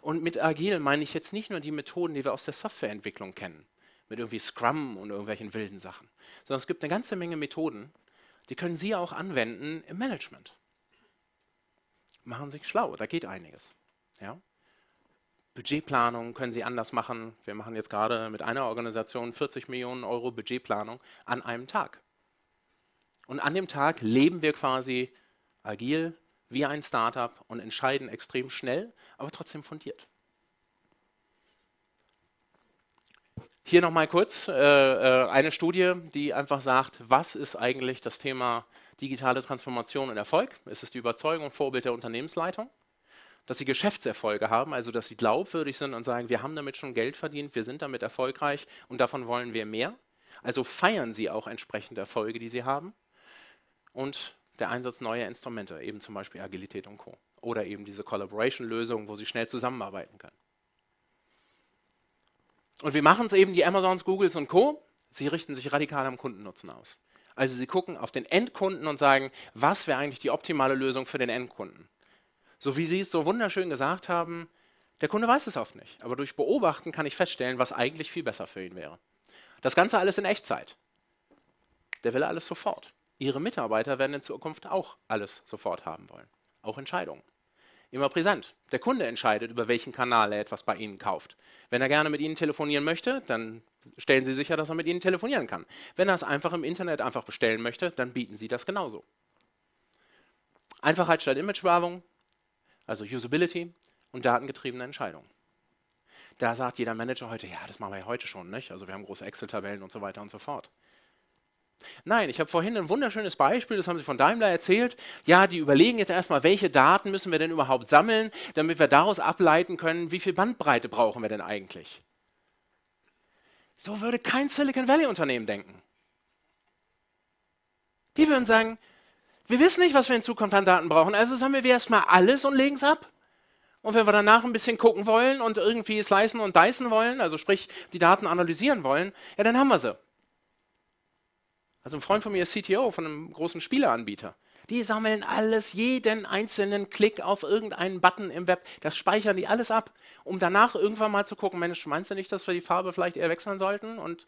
Und mit agil meine ich jetzt nicht nur die Methoden, die wir aus der Softwareentwicklung kennen, mit irgendwie Scrum und irgendwelchen wilden Sachen, sondern es gibt eine ganze Menge Methoden, die können Sie auch anwenden im Management machen sich schlau, da geht einiges. Ja? Budgetplanung können Sie anders machen. Wir machen jetzt gerade mit einer Organisation 40 Millionen Euro Budgetplanung an einem Tag. Und an dem Tag leben wir quasi agil wie ein Startup und entscheiden extrem schnell, aber trotzdem fundiert. Hier nochmal kurz äh, äh, eine Studie, die einfach sagt, was ist eigentlich das Thema digitale Transformation und Erfolg? Es Ist die Überzeugung und Vorbild der Unternehmensleitung? Dass sie Geschäftserfolge haben, also dass sie glaubwürdig sind und sagen, wir haben damit schon Geld verdient, wir sind damit erfolgreich und davon wollen wir mehr. Also feiern sie auch entsprechende Erfolge, die sie haben. Und der Einsatz neuer Instrumente, eben zum Beispiel Agilität und Co. Oder eben diese collaboration lösung wo sie schnell zusammenarbeiten können. Und wie machen es eben die Amazons, Googles und Co. Sie richten sich radikal am Kundennutzen aus. Also sie gucken auf den Endkunden und sagen, was wäre eigentlich die optimale Lösung für den Endkunden? So wie Sie es so wunderschön gesagt haben, der Kunde weiß es oft nicht, aber durch Beobachten kann ich feststellen, was eigentlich viel besser für ihn wäre. Das Ganze alles in Echtzeit. Der will alles sofort. Ihre Mitarbeiter werden in Zukunft auch alles sofort haben wollen, auch Entscheidungen immer präsent. Der Kunde entscheidet, über welchen Kanal er etwas bei Ihnen kauft. Wenn er gerne mit Ihnen telefonieren möchte, dann stellen Sie sicher, dass er mit Ihnen telefonieren kann. Wenn er es einfach im Internet einfach bestellen möchte, dann bieten Sie das genauso. Einfachheit statt Imagewerbung, also Usability und datengetriebene Entscheidungen. Da sagt jeder Manager heute, ja, das machen wir ja heute schon, nicht? Also wir haben große Excel-Tabellen und so weiter und so fort. Nein, ich habe vorhin ein wunderschönes Beispiel, das haben Sie von Daimler erzählt. Ja, die überlegen jetzt erstmal, welche Daten müssen wir denn überhaupt sammeln, damit wir daraus ableiten können, wie viel Bandbreite brauchen wir denn eigentlich. So würde kein Silicon Valley-Unternehmen denken. Die würden sagen, wir wissen nicht, was wir in Zukunft an Daten brauchen, also sammeln wir erstmal alles und legen es ab. Und wenn wir danach ein bisschen gucken wollen und irgendwie slicen und dicen wollen, also sprich die Daten analysieren wollen, ja, dann haben wir sie. Also ein Freund von mir ist CTO von einem großen Spieleanbieter. Die sammeln alles, jeden einzelnen Klick auf irgendeinen Button im Web. Das speichern die alles ab, um danach irgendwann mal zu gucken, Mensch, meinst du nicht, dass wir die Farbe vielleicht eher wechseln sollten? Und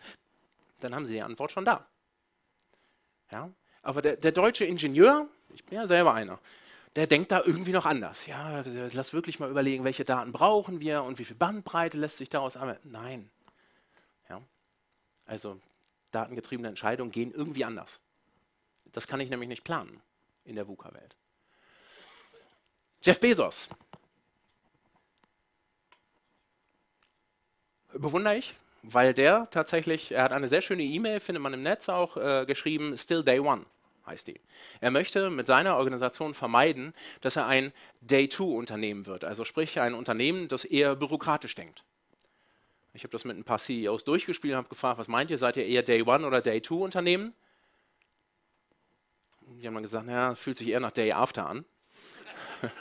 dann haben sie die Antwort schon da. Ja? Aber der, der deutsche Ingenieur, ich bin ja selber einer, der denkt da irgendwie noch anders. Ja, lass wirklich mal überlegen, welche Daten brauchen wir und wie viel Bandbreite lässt sich daraus arbeiten. Nein. Ja? Also datengetriebene Entscheidungen gehen irgendwie anders. Das kann ich nämlich nicht planen in der VUCA-Welt. Jeff Bezos. Bewundere ich, weil der tatsächlich, er hat eine sehr schöne E-Mail, findet man im Netz auch, äh, geschrieben, Still Day One heißt die. Er möchte mit seiner Organisation vermeiden, dass er ein Day-Two-Unternehmen wird, also sprich ein Unternehmen, das eher bürokratisch denkt. Ich habe das mit ein paar CEOs durchgespielt und habe gefragt, was meint ihr, seid ihr eher Day One oder Day Two Unternehmen? Die haben dann gesagt, naja, fühlt sich eher nach Day After an.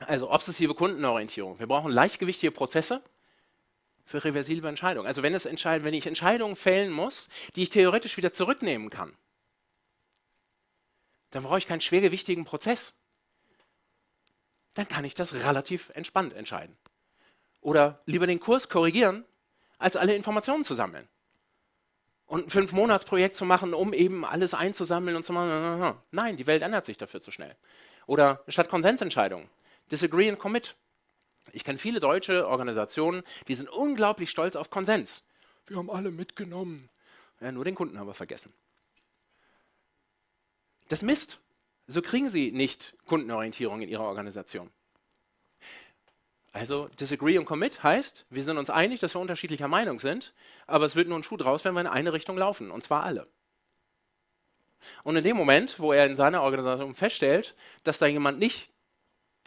also obsessive Kundenorientierung. Wir brauchen leichtgewichtige Prozesse für reversible Entscheidungen. Also wenn, entscheid wenn ich Entscheidungen fällen muss, die ich theoretisch wieder zurücknehmen kann, dann brauche ich keinen schwergewichtigen Prozess. Dann kann ich das relativ entspannt entscheiden oder lieber den Kurs korrigieren, als alle Informationen zu sammeln. Und ein Fünf-Monats-Projekt zu machen, um eben alles einzusammeln und zu machen. Nein, die Welt ändert sich dafür zu schnell. Oder statt Konsensentscheidungen, disagree and commit. Ich kenne viele deutsche Organisationen, die sind unglaublich stolz auf Konsens. Wir haben alle mitgenommen. Ja, nur den Kunden haben wir vergessen. Das Mist. So kriegen sie nicht Kundenorientierung in ihrer Organisation. Also disagree und commit heißt, wir sind uns einig, dass wir unterschiedlicher Meinung sind, aber es wird nur ein Schuh draus, wenn wir in eine Richtung laufen, und zwar alle. Und in dem Moment, wo er in seiner Organisation feststellt, dass da jemand nicht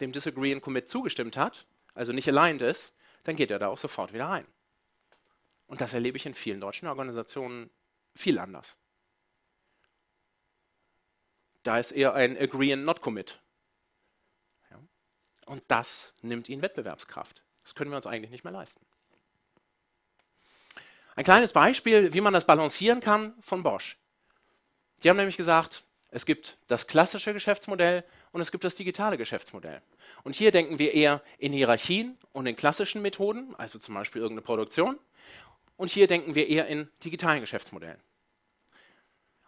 dem Disagree and Commit zugestimmt hat, also nicht aligned ist, dann geht er da auch sofort wieder rein. Und das erlebe ich in vielen deutschen Organisationen viel anders. Da ist eher ein Agree and Not Commit und das nimmt ihnen Wettbewerbskraft. Das können wir uns eigentlich nicht mehr leisten. Ein kleines Beispiel, wie man das balancieren kann von Bosch. Die haben nämlich gesagt, es gibt das klassische Geschäftsmodell und es gibt das digitale Geschäftsmodell. Und hier denken wir eher in Hierarchien und in klassischen Methoden, also zum Beispiel irgendeine Produktion. Und hier denken wir eher in digitalen Geschäftsmodellen.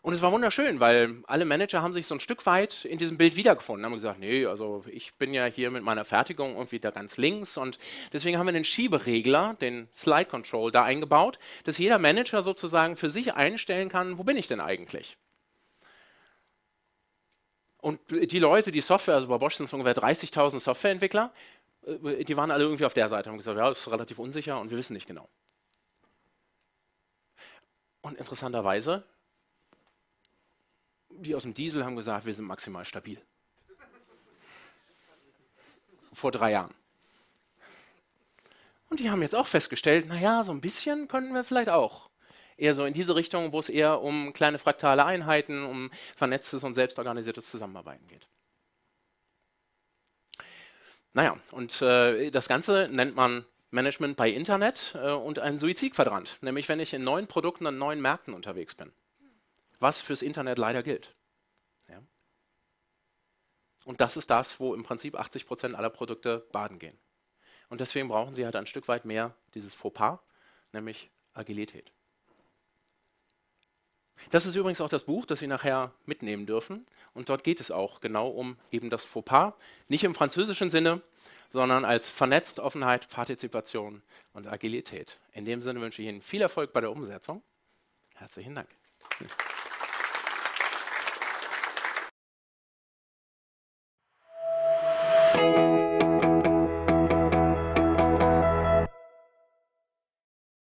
Und es war wunderschön, weil alle Manager haben sich so ein Stück weit in diesem Bild wiedergefunden. Haben gesagt, nee, also ich bin ja hier mit meiner Fertigung irgendwie da ganz links. Und deswegen haben wir den Schieberegler, den Slide Control, da eingebaut, dass jeder Manager sozusagen für sich einstellen kann, wo bin ich denn eigentlich? Und die Leute, die Software, also bei Bosch sind es ungefähr 30.000 Softwareentwickler, äh, die waren alle irgendwie auf der Seite und haben gesagt, ja, das ist relativ unsicher und wir wissen nicht genau. Und interessanterweise die aus dem Diesel haben gesagt, wir sind maximal stabil. Vor drei Jahren. Und die haben jetzt auch festgestellt, naja, so ein bisschen könnten wir vielleicht auch. Eher so in diese Richtung, wo es eher um kleine fraktale Einheiten, um vernetztes und selbstorganisiertes Zusammenarbeiten geht. Naja, und äh, das Ganze nennt man Management bei Internet äh, und einen Suizidquadrant, nämlich wenn ich in neuen Produkten und neuen Märkten unterwegs bin was fürs Internet leider gilt. Ja? Und das ist das, wo im Prinzip 80 Prozent aller Produkte baden gehen. Und deswegen brauchen sie halt ein Stück weit mehr dieses Fauxpas, nämlich Agilität. Das ist übrigens auch das Buch, das Sie nachher mitnehmen dürfen. Und dort geht es auch genau um eben das Fauxpas. Nicht im französischen Sinne, sondern als vernetzt Offenheit, Partizipation und Agilität. In dem Sinne wünsche ich Ihnen viel Erfolg bei der Umsetzung. Herzlichen Dank.